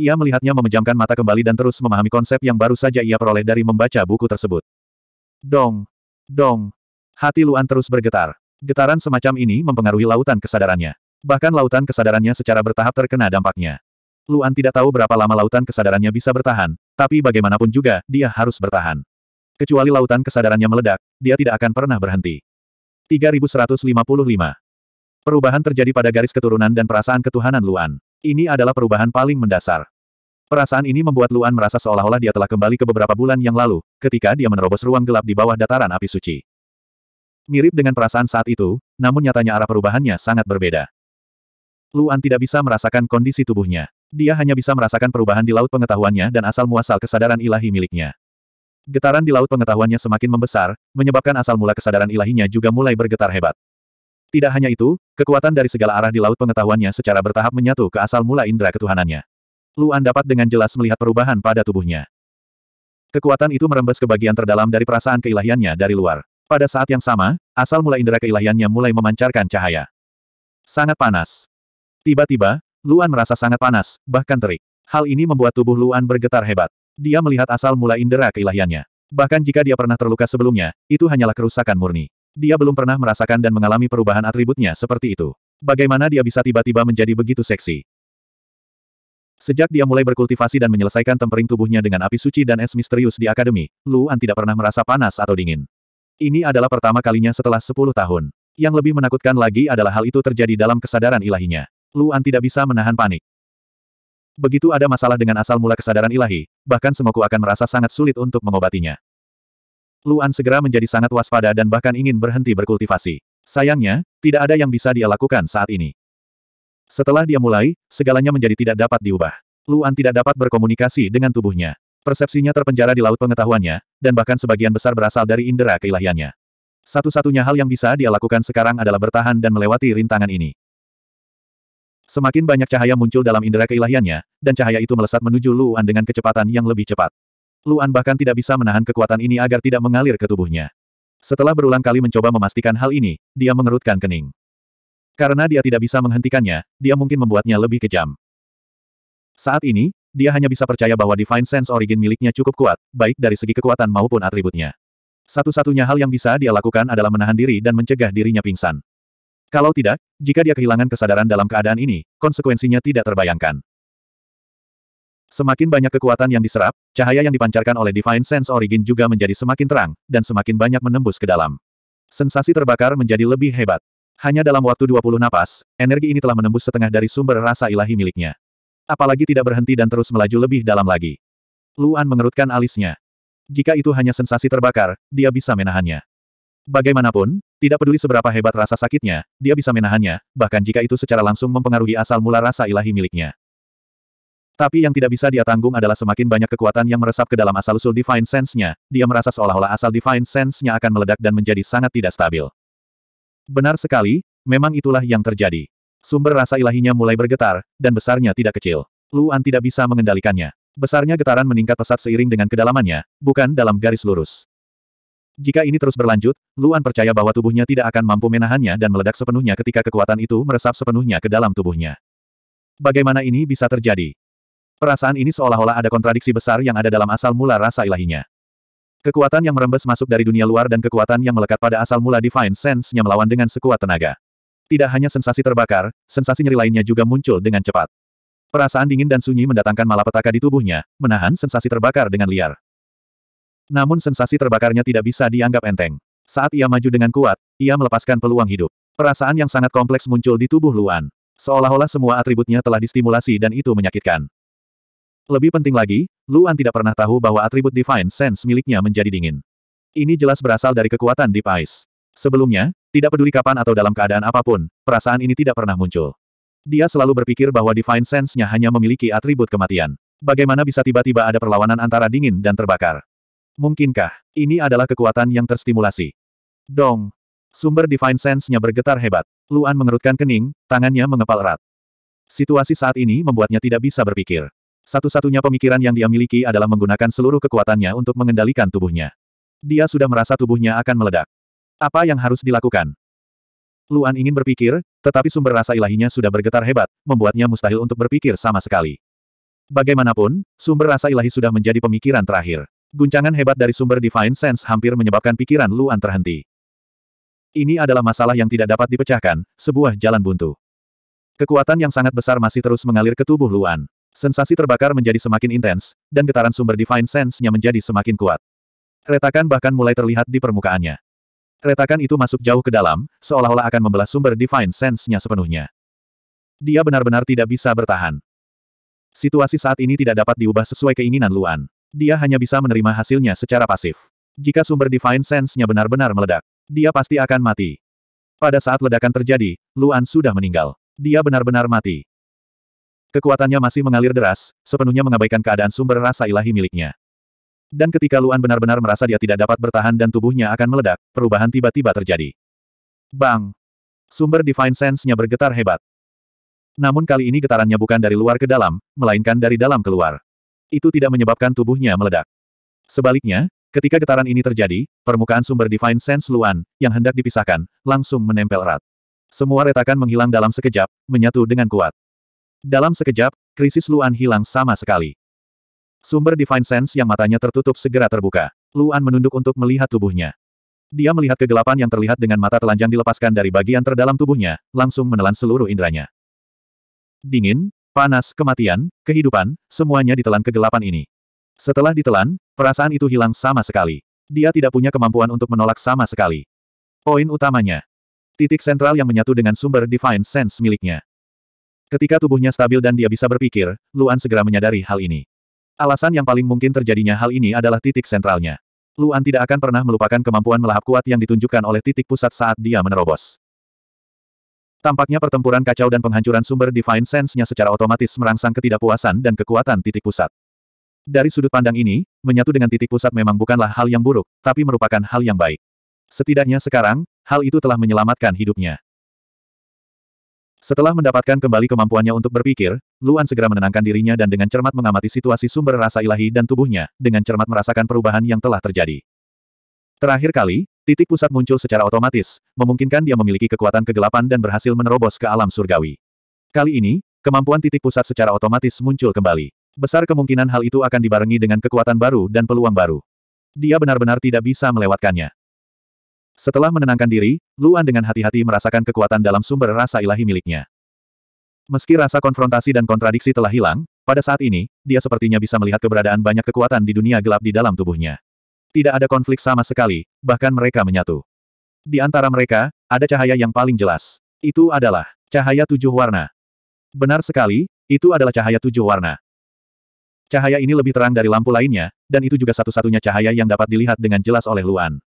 Ia melihatnya memejamkan mata kembali dan terus memahami konsep yang baru saja ia peroleh dari membaca buku tersebut. Dong! Dong! Hati Luan terus bergetar. Getaran semacam ini mempengaruhi lautan kesadarannya. Bahkan lautan kesadarannya secara bertahap terkena dampaknya. Luan tidak tahu berapa lama lautan kesadarannya bisa bertahan, tapi bagaimanapun juga, dia harus bertahan. Kecuali lautan kesadarannya meledak, dia tidak akan pernah berhenti. 3155 Perubahan terjadi pada garis keturunan dan perasaan ketuhanan Luan. Ini adalah perubahan paling mendasar. Perasaan ini membuat Luan merasa seolah-olah dia telah kembali ke beberapa bulan yang lalu, ketika dia menerobos ruang gelap di bawah dataran api suci. Mirip dengan perasaan saat itu, namun nyatanya arah perubahannya sangat berbeda. Luan tidak bisa merasakan kondisi tubuhnya. Dia hanya bisa merasakan perubahan di laut pengetahuannya dan asal-muasal kesadaran ilahi miliknya. Getaran di laut pengetahuannya semakin membesar, menyebabkan asal mula kesadaran ilahinya juga mulai bergetar hebat. Tidak hanya itu, kekuatan dari segala arah di laut pengetahuannya secara bertahap menyatu ke asal mula indera ketuhanannya. Luan dapat dengan jelas melihat perubahan pada tubuhnya. Kekuatan itu merembes ke bagian terdalam dari perasaan keilahiannya dari luar. Pada saat yang sama, asal mula indera keilahiannya mulai memancarkan cahaya. Sangat panas. Tiba-tiba, Luan merasa sangat panas, bahkan terik. Hal ini membuat tubuh Luan bergetar hebat. Dia melihat asal mula indera keilahiannya. Bahkan jika dia pernah terluka sebelumnya, itu hanyalah kerusakan murni. Dia belum pernah merasakan dan mengalami perubahan atributnya seperti itu. Bagaimana dia bisa tiba-tiba menjadi begitu seksi? Sejak dia mulai berkultivasi dan menyelesaikan tempering tubuhnya dengan api suci dan es misterius di akademi, Luan tidak pernah merasa panas atau dingin. Ini adalah pertama kalinya setelah 10 tahun. Yang lebih menakutkan lagi adalah hal itu terjadi dalam kesadaran ilahinya. Luan tidak bisa menahan panik. Begitu ada masalah dengan asal mula kesadaran ilahi, bahkan Semoku akan merasa sangat sulit untuk mengobatinya. Luan segera menjadi sangat waspada dan bahkan ingin berhenti berkultivasi. Sayangnya, tidak ada yang bisa dia lakukan saat ini. Setelah dia mulai, segalanya menjadi tidak dapat diubah. Luan tidak dapat berkomunikasi dengan tubuhnya. Persepsinya terpenjara di laut pengetahuannya, dan bahkan sebagian besar berasal dari indera keilahiannya. Satu-satunya hal yang bisa dia lakukan sekarang adalah bertahan dan melewati rintangan ini. Semakin banyak cahaya muncul dalam indera keilahiannya, dan cahaya itu melesat menuju Luan dengan kecepatan yang lebih cepat. Luan bahkan tidak bisa menahan kekuatan ini agar tidak mengalir ke tubuhnya. Setelah berulang kali mencoba memastikan hal ini, dia mengerutkan kening. Karena dia tidak bisa menghentikannya, dia mungkin membuatnya lebih kejam. Saat ini, dia hanya bisa percaya bahwa Divine Sense Origin miliknya cukup kuat, baik dari segi kekuatan maupun atributnya. Satu-satunya hal yang bisa dia lakukan adalah menahan diri dan mencegah dirinya pingsan. Kalau tidak, jika dia kehilangan kesadaran dalam keadaan ini, konsekuensinya tidak terbayangkan. Semakin banyak kekuatan yang diserap, cahaya yang dipancarkan oleh Divine Sense Origin juga menjadi semakin terang, dan semakin banyak menembus ke dalam. Sensasi terbakar menjadi lebih hebat. Hanya dalam waktu 20 napas, energi ini telah menembus setengah dari sumber rasa ilahi miliknya. Apalagi tidak berhenti dan terus melaju lebih dalam lagi. Luan mengerutkan alisnya. Jika itu hanya sensasi terbakar, dia bisa menahannya. Bagaimanapun, tidak peduli seberapa hebat rasa sakitnya, dia bisa menahannya, bahkan jika itu secara langsung mempengaruhi asal mula rasa ilahi miliknya. Tapi yang tidak bisa dia tanggung adalah semakin banyak kekuatan yang meresap ke dalam asal-usul Divine Sense-nya, dia merasa seolah-olah asal Divine Sense-nya akan meledak dan menjadi sangat tidak stabil. Benar sekali, memang itulah yang terjadi. Sumber rasa ilahinya mulai bergetar, dan besarnya tidak kecil. Luan tidak bisa mengendalikannya. Besarnya getaran meningkat pesat seiring dengan kedalamannya, bukan dalam garis lurus. Jika ini terus berlanjut, Luan percaya bahwa tubuhnya tidak akan mampu menahannya dan meledak sepenuhnya ketika kekuatan itu meresap sepenuhnya ke dalam tubuhnya. Bagaimana ini bisa terjadi? Perasaan ini seolah-olah ada kontradiksi besar yang ada dalam asal mula rasa ilahinya. Kekuatan yang merembes masuk dari dunia luar dan kekuatan yang melekat pada asal mula Divine Sense-nya melawan dengan sekuat tenaga. Tidak hanya sensasi terbakar, sensasi nyeri lainnya juga muncul dengan cepat. Perasaan dingin dan sunyi mendatangkan malapetaka di tubuhnya, menahan sensasi terbakar dengan liar. Namun sensasi terbakarnya tidak bisa dianggap enteng. Saat ia maju dengan kuat, ia melepaskan peluang hidup. Perasaan yang sangat kompleks muncul di tubuh Luan. Seolah-olah semua atributnya telah distimulasi dan itu menyakitkan. Lebih penting lagi, Luan tidak pernah tahu bahwa atribut Divine Sense miliknya menjadi dingin. Ini jelas berasal dari kekuatan Deep Sebelumnya, tidak peduli kapan atau dalam keadaan apapun, perasaan ini tidak pernah muncul. Dia selalu berpikir bahwa Divine Sense-nya hanya memiliki atribut kematian. Bagaimana bisa tiba-tiba ada perlawanan antara dingin dan terbakar? Mungkinkah, ini adalah kekuatan yang terstimulasi? Dong! Sumber Divine Sense-nya bergetar hebat. Luan mengerutkan kening, tangannya mengepal erat. Situasi saat ini membuatnya tidak bisa berpikir. Satu-satunya pemikiran yang dia miliki adalah menggunakan seluruh kekuatannya untuk mengendalikan tubuhnya. Dia sudah merasa tubuhnya akan meledak. Apa yang harus dilakukan? Luan ingin berpikir, tetapi sumber rasa ilahinya sudah bergetar hebat, membuatnya mustahil untuk berpikir sama sekali. Bagaimanapun, sumber rasa ilahi sudah menjadi pemikiran terakhir. Guncangan hebat dari sumber Divine Sense hampir menyebabkan pikiran Luan terhenti. Ini adalah masalah yang tidak dapat dipecahkan, sebuah jalan buntu. Kekuatan yang sangat besar masih terus mengalir ke tubuh Luan. Sensasi terbakar menjadi semakin intens, dan getaran sumber Divine Sense-nya menjadi semakin kuat. Retakan bahkan mulai terlihat di permukaannya. Retakan itu masuk jauh ke dalam, seolah-olah akan membelah sumber Divine Sense-nya sepenuhnya. Dia benar-benar tidak bisa bertahan. Situasi saat ini tidak dapat diubah sesuai keinginan Luan. Dia hanya bisa menerima hasilnya secara pasif. Jika sumber Divine Sense-nya benar-benar meledak, dia pasti akan mati. Pada saat ledakan terjadi, Luan sudah meninggal. Dia benar-benar mati. Kekuatannya masih mengalir deras, sepenuhnya mengabaikan keadaan sumber rasa ilahi miliknya. Dan ketika Luan benar-benar merasa dia tidak dapat bertahan dan tubuhnya akan meledak, perubahan tiba-tiba terjadi. Bang! Sumber Divine Sense-nya bergetar hebat. Namun kali ini getarannya bukan dari luar ke dalam, melainkan dari dalam keluar itu tidak menyebabkan tubuhnya meledak. Sebaliknya, ketika getaran ini terjadi, permukaan sumber Divine Sense Luan, yang hendak dipisahkan, langsung menempel erat. Semua retakan menghilang dalam sekejap, menyatu dengan kuat. Dalam sekejap, krisis Luan hilang sama sekali. Sumber Divine Sense yang matanya tertutup segera terbuka. Luan menunduk untuk melihat tubuhnya. Dia melihat kegelapan yang terlihat dengan mata telanjang dilepaskan dari bagian terdalam tubuhnya, langsung menelan seluruh indranya. Dingin, Panas, kematian, kehidupan, semuanya ditelan kegelapan ini. Setelah ditelan, perasaan itu hilang sama sekali. Dia tidak punya kemampuan untuk menolak sama sekali. Poin utamanya. Titik sentral yang menyatu dengan sumber Divine Sense miliknya. Ketika tubuhnya stabil dan dia bisa berpikir, Luan segera menyadari hal ini. Alasan yang paling mungkin terjadinya hal ini adalah titik sentralnya. Luan tidak akan pernah melupakan kemampuan melahap kuat yang ditunjukkan oleh titik pusat saat dia menerobos. Tampaknya pertempuran kacau dan penghancuran sumber Divine Sense-nya secara otomatis merangsang ketidakpuasan dan kekuatan titik pusat. Dari sudut pandang ini, menyatu dengan titik pusat memang bukanlah hal yang buruk, tapi merupakan hal yang baik. Setidaknya sekarang, hal itu telah menyelamatkan hidupnya. Setelah mendapatkan kembali kemampuannya untuk berpikir, Luan segera menenangkan dirinya dan dengan cermat mengamati situasi sumber rasa ilahi dan tubuhnya, dengan cermat merasakan perubahan yang telah terjadi. Terakhir kali, Titik pusat muncul secara otomatis, memungkinkan dia memiliki kekuatan kegelapan dan berhasil menerobos ke alam surgawi. Kali ini, kemampuan titik pusat secara otomatis muncul kembali. Besar kemungkinan hal itu akan dibarengi dengan kekuatan baru dan peluang baru. Dia benar-benar tidak bisa melewatkannya. Setelah menenangkan diri, Luan dengan hati-hati merasakan kekuatan dalam sumber rasa ilahi miliknya. Meski rasa konfrontasi dan kontradiksi telah hilang, pada saat ini, dia sepertinya bisa melihat keberadaan banyak kekuatan di dunia gelap di dalam tubuhnya. Tidak ada konflik sama sekali, bahkan mereka menyatu. Di antara mereka, ada cahaya yang paling jelas. Itu adalah cahaya tujuh warna. Benar sekali, itu adalah cahaya tujuh warna. Cahaya ini lebih terang dari lampu lainnya, dan itu juga satu-satunya cahaya yang dapat dilihat dengan jelas oleh Luan.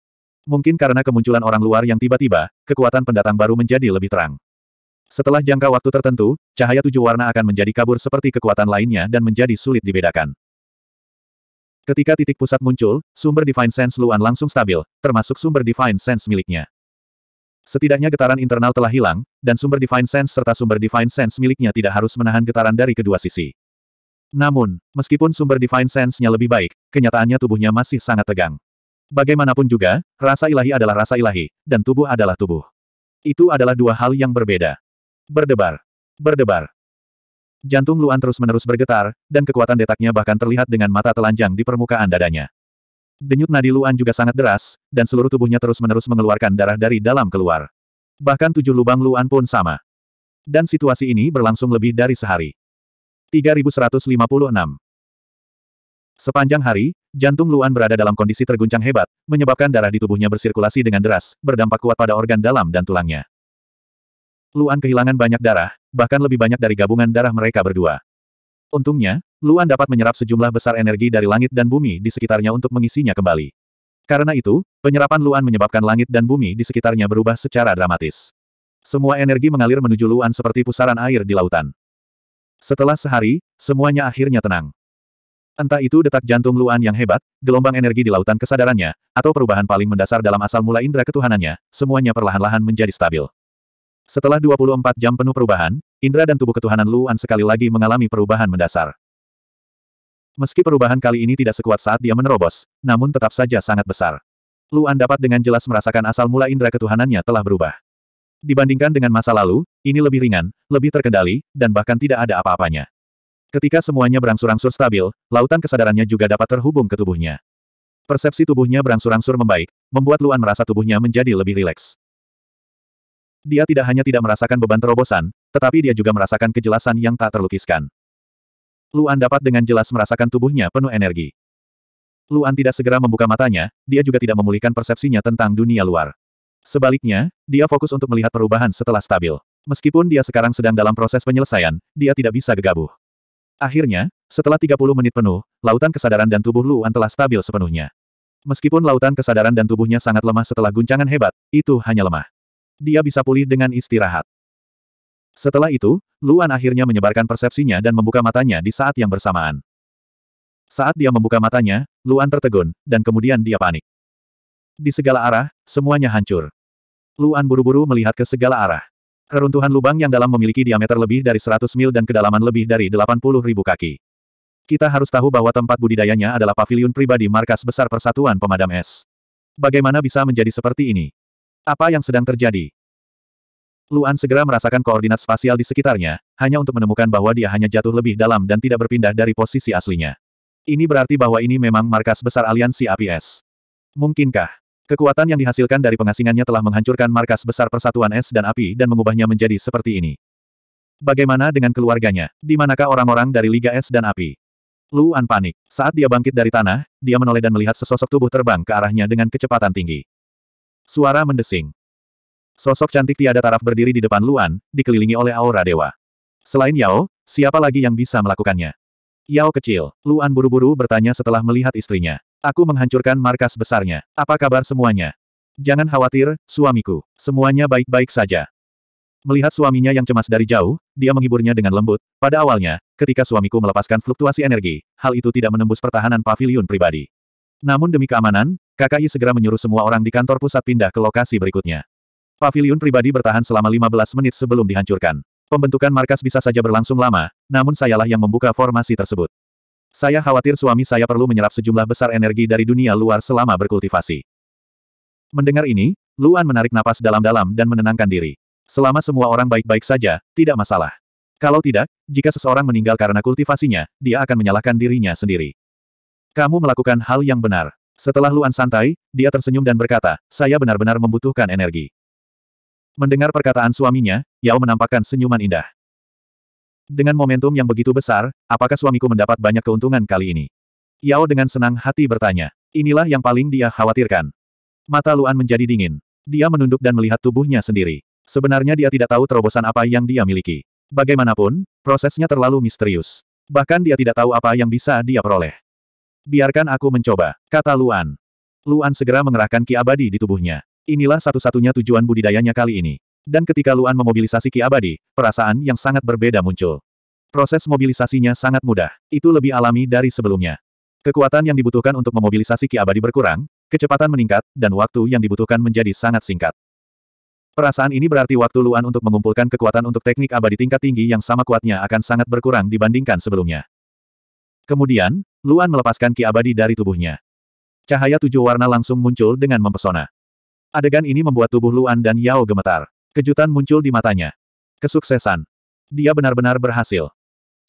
Mungkin karena kemunculan orang luar yang tiba-tiba, kekuatan pendatang baru menjadi lebih terang. Setelah jangka waktu tertentu, cahaya tujuh warna akan menjadi kabur seperti kekuatan lainnya dan menjadi sulit dibedakan. Ketika titik pusat muncul, sumber Divine Sense Luan langsung stabil, termasuk sumber Divine Sense miliknya. Setidaknya getaran internal telah hilang, dan sumber Divine Sense serta sumber Divine Sense miliknya tidak harus menahan getaran dari kedua sisi. Namun, meskipun sumber Divine Sense-nya lebih baik, kenyataannya tubuhnya masih sangat tegang. Bagaimanapun juga, rasa ilahi adalah rasa ilahi, dan tubuh adalah tubuh. Itu adalah dua hal yang berbeda. Berdebar. Berdebar. Jantung Luan terus-menerus bergetar, dan kekuatan detaknya bahkan terlihat dengan mata telanjang di permukaan dadanya. Denyut nadi Luan juga sangat deras, dan seluruh tubuhnya terus-menerus mengeluarkan darah dari dalam keluar. Bahkan tujuh lubang Luan pun sama. Dan situasi ini berlangsung lebih dari sehari. 3156 Sepanjang hari, jantung Luan berada dalam kondisi terguncang hebat, menyebabkan darah di tubuhnya bersirkulasi dengan deras, berdampak kuat pada organ dalam dan tulangnya. Luan kehilangan banyak darah, bahkan lebih banyak dari gabungan darah mereka berdua. Untungnya, Luan dapat menyerap sejumlah besar energi dari langit dan bumi di sekitarnya untuk mengisinya kembali. Karena itu, penyerapan Luan menyebabkan langit dan bumi di sekitarnya berubah secara dramatis. Semua energi mengalir menuju Luan seperti pusaran air di lautan. Setelah sehari, semuanya akhirnya tenang. Entah itu detak jantung Luan yang hebat, gelombang energi di lautan kesadarannya, atau perubahan paling mendasar dalam asal mula indera ketuhanannya, semuanya perlahan-lahan menjadi stabil. Setelah 24 jam penuh perubahan, indera dan tubuh ketuhanan Luan sekali lagi mengalami perubahan mendasar. Meski perubahan kali ini tidak sekuat saat dia menerobos, namun tetap saja sangat besar. Luan dapat dengan jelas merasakan asal mula indera ketuhanannya telah berubah. Dibandingkan dengan masa lalu, ini lebih ringan, lebih terkendali, dan bahkan tidak ada apa-apanya. Ketika semuanya berangsur-angsur stabil, lautan kesadarannya juga dapat terhubung ke tubuhnya. Persepsi tubuhnya berangsur-angsur membaik, membuat Luan merasa tubuhnya menjadi lebih rileks. Dia tidak hanya tidak merasakan beban terobosan, tetapi dia juga merasakan kejelasan yang tak terlukiskan. Luan dapat dengan jelas merasakan tubuhnya penuh energi. Luan tidak segera membuka matanya, dia juga tidak memulihkan persepsinya tentang dunia luar. Sebaliknya, dia fokus untuk melihat perubahan setelah stabil. Meskipun dia sekarang sedang dalam proses penyelesaian, dia tidak bisa gegabah. Akhirnya, setelah 30 menit penuh, lautan kesadaran dan tubuh Luan telah stabil sepenuhnya. Meskipun lautan kesadaran dan tubuhnya sangat lemah setelah guncangan hebat, itu hanya lemah dia bisa pulih dengan istirahat. Setelah itu, Luan akhirnya menyebarkan persepsinya dan membuka matanya di saat yang bersamaan. Saat dia membuka matanya, Luan tertegun, dan kemudian dia panik. Di segala arah, semuanya hancur. Luan buru-buru melihat ke segala arah. Reruntuhan lubang yang dalam memiliki diameter lebih dari 100 mil dan kedalaman lebih dari 80 ribu kaki. Kita harus tahu bahwa tempat budidayanya adalah paviliun pribadi markas besar Persatuan Pemadam Es. Bagaimana bisa menjadi seperti ini? Apa yang sedang terjadi? Luan segera merasakan koordinat spasial di sekitarnya, hanya untuk menemukan bahwa dia hanya jatuh lebih dalam dan tidak berpindah dari posisi aslinya. Ini berarti bahwa ini memang markas besar aliansi APS. Mungkinkah? Kekuatan yang dihasilkan dari pengasingannya telah menghancurkan markas besar persatuan es dan api dan mengubahnya menjadi seperti ini. Bagaimana dengan keluarganya? Di manakah orang-orang dari Liga Es dan Api? Luan panik. Saat dia bangkit dari tanah, dia menoleh dan melihat sesosok tubuh terbang ke arahnya dengan kecepatan tinggi. Suara mendesing. Sosok cantik tiada taraf berdiri di depan Luan, dikelilingi oleh aura dewa. Selain Yao, siapa lagi yang bisa melakukannya? Yao kecil, Luan buru-buru bertanya setelah melihat istrinya. Aku menghancurkan markas besarnya. Apa kabar semuanya? Jangan khawatir, suamiku. Semuanya baik-baik saja. Melihat suaminya yang cemas dari jauh, dia menghiburnya dengan lembut. Pada awalnya, ketika suamiku melepaskan fluktuasi energi, hal itu tidak menembus pertahanan pavilion pribadi. Namun demi keamanan, KKI segera menyuruh semua orang di kantor pusat pindah ke lokasi berikutnya. Paviliun pribadi bertahan selama 15 menit sebelum dihancurkan. Pembentukan markas bisa saja berlangsung lama, namun sayalah yang membuka formasi tersebut. Saya khawatir suami saya perlu menyerap sejumlah besar energi dari dunia luar selama berkultivasi. Mendengar ini, Luan menarik napas dalam-dalam dan menenangkan diri. Selama semua orang baik-baik saja, tidak masalah. Kalau tidak, jika seseorang meninggal karena kultivasinya, dia akan menyalahkan dirinya sendiri. Kamu melakukan hal yang benar. Setelah Luan santai, dia tersenyum dan berkata, saya benar-benar membutuhkan energi. Mendengar perkataan suaminya, Yao menampakkan senyuman indah. Dengan momentum yang begitu besar, apakah suamiku mendapat banyak keuntungan kali ini? Yao dengan senang hati bertanya. Inilah yang paling dia khawatirkan. Mata Luan menjadi dingin. Dia menunduk dan melihat tubuhnya sendiri. Sebenarnya dia tidak tahu terobosan apa yang dia miliki. Bagaimanapun, prosesnya terlalu misterius. Bahkan dia tidak tahu apa yang bisa dia peroleh. Biarkan aku mencoba, kata Luan. Luan segera mengerahkan ki abadi di tubuhnya. Inilah satu-satunya tujuan budidayanya kali ini. Dan ketika Luan memobilisasi ki abadi, perasaan yang sangat berbeda muncul. Proses mobilisasinya sangat mudah. Itu lebih alami dari sebelumnya. Kekuatan yang dibutuhkan untuk memobilisasi ki abadi berkurang, kecepatan meningkat, dan waktu yang dibutuhkan menjadi sangat singkat. Perasaan ini berarti waktu Luan untuk mengumpulkan kekuatan untuk teknik abadi tingkat tinggi yang sama kuatnya akan sangat berkurang dibandingkan sebelumnya. Kemudian, Luan melepaskan ki abadi dari tubuhnya. Cahaya tujuh warna langsung muncul dengan mempesona. Adegan ini membuat tubuh Luan dan Yao gemetar. Kejutan muncul di matanya. Kesuksesan. Dia benar-benar berhasil.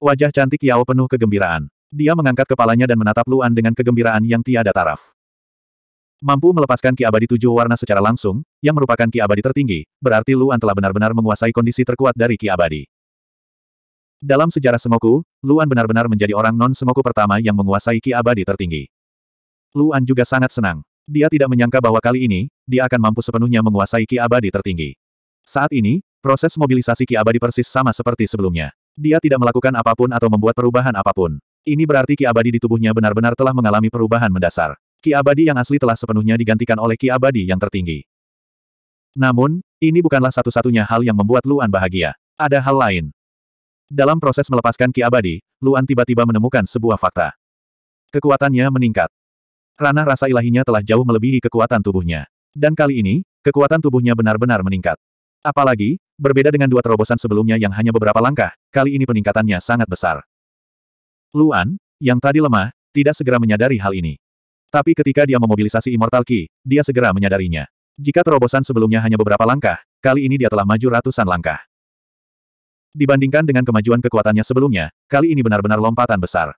Wajah cantik Yao penuh kegembiraan. Dia mengangkat kepalanya dan menatap Luan dengan kegembiraan yang tiada taraf. Mampu melepaskan ki abadi tujuh warna secara langsung, yang merupakan ki abadi tertinggi, berarti Luan telah benar-benar menguasai kondisi terkuat dari ki abadi. Dalam sejarah Semoku, Luan benar-benar menjadi orang non-Semoku pertama yang menguasai Ki Abadi tertinggi. Luan juga sangat senang. Dia tidak menyangka bahwa kali ini, dia akan mampu sepenuhnya menguasai Ki Abadi tertinggi. Saat ini, proses mobilisasi Ki Abadi persis sama seperti sebelumnya. Dia tidak melakukan apapun atau membuat perubahan apapun. Ini berarti Ki Abadi di tubuhnya benar-benar telah mengalami perubahan mendasar. Ki Abadi yang asli telah sepenuhnya digantikan oleh Ki Abadi yang tertinggi. Namun, ini bukanlah satu-satunya hal yang membuat Luan bahagia. Ada hal lain. Dalam proses melepaskan Ki Abadi, Luan tiba-tiba menemukan sebuah fakta. Kekuatannya meningkat. Ranah rasa ilahinya telah jauh melebihi kekuatan tubuhnya. Dan kali ini, kekuatan tubuhnya benar-benar meningkat. Apalagi, berbeda dengan dua terobosan sebelumnya yang hanya beberapa langkah, kali ini peningkatannya sangat besar. Luan, yang tadi lemah, tidak segera menyadari hal ini. Tapi ketika dia memobilisasi Immortal Ki, dia segera menyadarinya. Jika terobosan sebelumnya hanya beberapa langkah, kali ini dia telah maju ratusan langkah. Dibandingkan dengan kemajuan kekuatannya sebelumnya, kali ini benar-benar lompatan besar.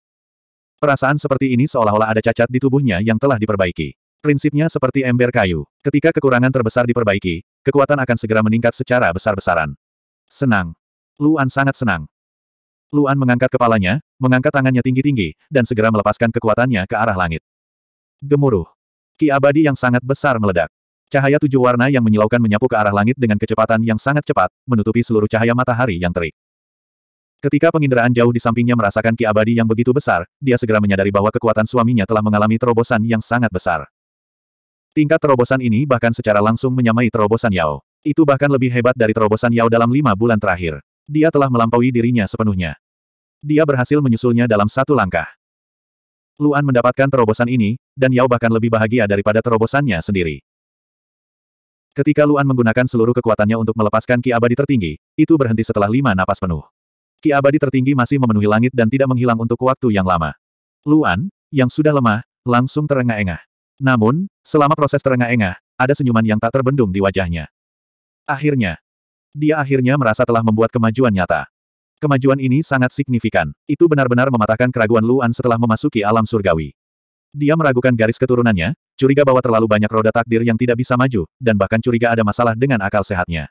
Perasaan seperti ini seolah-olah ada cacat di tubuhnya yang telah diperbaiki. Prinsipnya seperti ember kayu. Ketika kekurangan terbesar diperbaiki, kekuatan akan segera meningkat secara besar-besaran. Senang. Luan sangat senang. Luan mengangkat kepalanya, mengangkat tangannya tinggi-tinggi, dan segera melepaskan kekuatannya ke arah langit. Gemuruh. Ki abadi yang sangat besar meledak. Cahaya tujuh warna yang menyilaukan menyapu ke arah langit dengan kecepatan yang sangat cepat, menutupi seluruh cahaya matahari yang terik. Ketika penginderaan jauh di sampingnya merasakan ki abadi yang begitu besar, dia segera menyadari bahwa kekuatan suaminya telah mengalami terobosan yang sangat besar. Tingkat terobosan ini bahkan secara langsung menyamai terobosan Yao. Itu bahkan lebih hebat dari terobosan Yao dalam lima bulan terakhir. Dia telah melampaui dirinya sepenuhnya. Dia berhasil menyusulnya dalam satu langkah. Luan mendapatkan terobosan ini, dan Yao bahkan lebih bahagia daripada terobosannya sendiri. Ketika Luan menggunakan seluruh kekuatannya untuk melepaskan Ki Abadi tertinggi, itu berhenti setelah lima napas penuh. Ki Abadi tertinggi masih memenuhi langit dan tidak menghilang untuk waktu yang lama. Luan, yang sudah lemah, langsung terengah-engah. Namun, selama proses terengah-engah, ada senyuman yang tak terbendung di wajahnya. Akhirnya, dia akhirnya merasa telah membuat kemajuan nyata. Kemajuan ini sangat signifikan. Itu benar-benar mematahkan keraguan Luan setelah memasuki alam surgawi. Dia meragukan garis keturunannya, curiga bahwa terlalu banyak roda takdir yang tidak bisa maju, dan bahkan curiga ada masalah dengan akal sehatnya.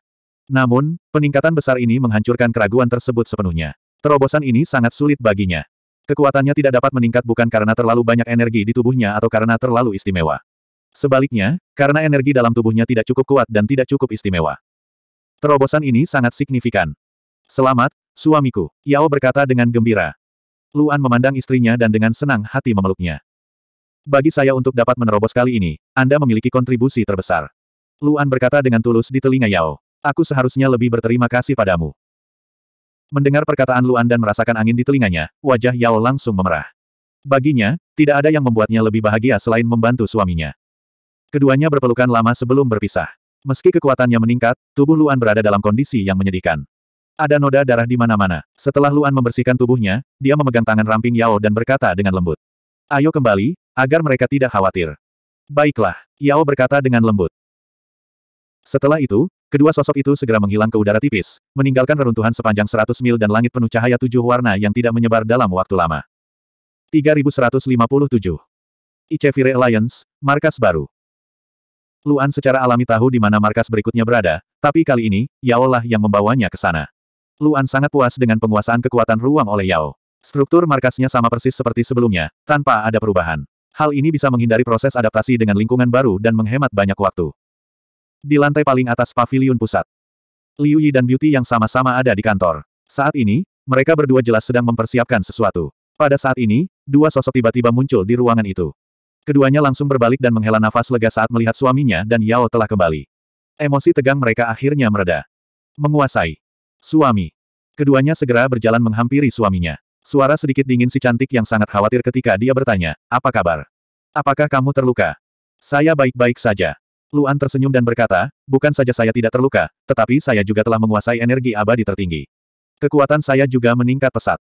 Namun, peningkatan besar ini menghancurkan keraguan tersebut sepenuhnya. Terobosan ini sangat sulit baginya. Kekuatannya tidak dapat meningkat bukan karena terlalu banyak energi di tubuhnya atau karena terlalu istimewa. Sebaliknya, karena energi dalam tubuhnya tidak cukup kuat dan tidak cukup istimewa. Terobosan ini sangat signifikan. Selamat, suamiku, Yao berkata dengan gembira. Luan memandang istrinya dan dengan senang hati memeluknya. Bagi saya untuk dapat menerobos kali ini, Anda memiliki kontribusi terbesar. Luan berkata dengan tulus di telinga Yao. Aku seharusnya lebih berterima kasih padamu. Mendengar perkataan Luan dan merasakan angin di telinganya, wajah Yao langsung memerah. Baginya, tidak ada yang membuatnya lebih bahagia selain membantu suaminya. Keduanya berpelukan lama sebelum berpisah. Meski kekuatannya meningkat, tubuh Luan berada dalam kondisi yang menyedihkan. Ada noda darah di mana-mana. Setelah Luan membersihkan tubuhnya, dia memegang tangan ramping Yao dan berkata dengan lembut. Ayo kembali, agar mereka tidak khawatir. Baiklah, Yao berkata dengan lembut. Setelah itu, kedua sosok itu segera menghilang ke udara tipis, meninggalkan reruntuhan sepanjang 100 mil dan langit penuh cahaya tujuh warna yang tidak menyebar dalam waktu lama. 3157. Icevire Alliance, markas baru. Luan secara alami tahu di mana markas berikutnya berada, tapi kali ini, Yao lah yang membawanya ke sana. Luan sangat puas dengan penguasaan kekuatan ruang oleh Yao. Struktur markasnya sama persis seperti sebelumnya, tanpa ada perubahan. Hal ini bisa menghindari proses adaptasi dengan lingkungan baru dan menghemat banyak waktu. Di lantai paling atas pavilion pusat, Liu Yi dan Beauty yang sama-sama ada di kantor. Saat ini, mereka berdua jelas sedang mempersiapkan sesuatu. Pada saat ini, dua sosok tiba-tiba muncul di ruangan itu. Keduanya langsung berbalik dan menghela nafas lega saat melihat suaminya dan Yao telah kembali. Emosi tegang mereka akhirnya mereda. Menguasai. Suami. Keduanya segera berjalan menghampiri suaminya. Suara sedikit dingin si cantik yang sangat khawatir ketika dia bertanya, apa kabar? Apakah kamu terluka? Saya baik-baik saja. Luan tersenyum dan berkata, bukan saja saya tidak terluka, tetapi saya juga telah menguasai energi abadi tertinggi. Kekuatan saya juga meningkat pesat.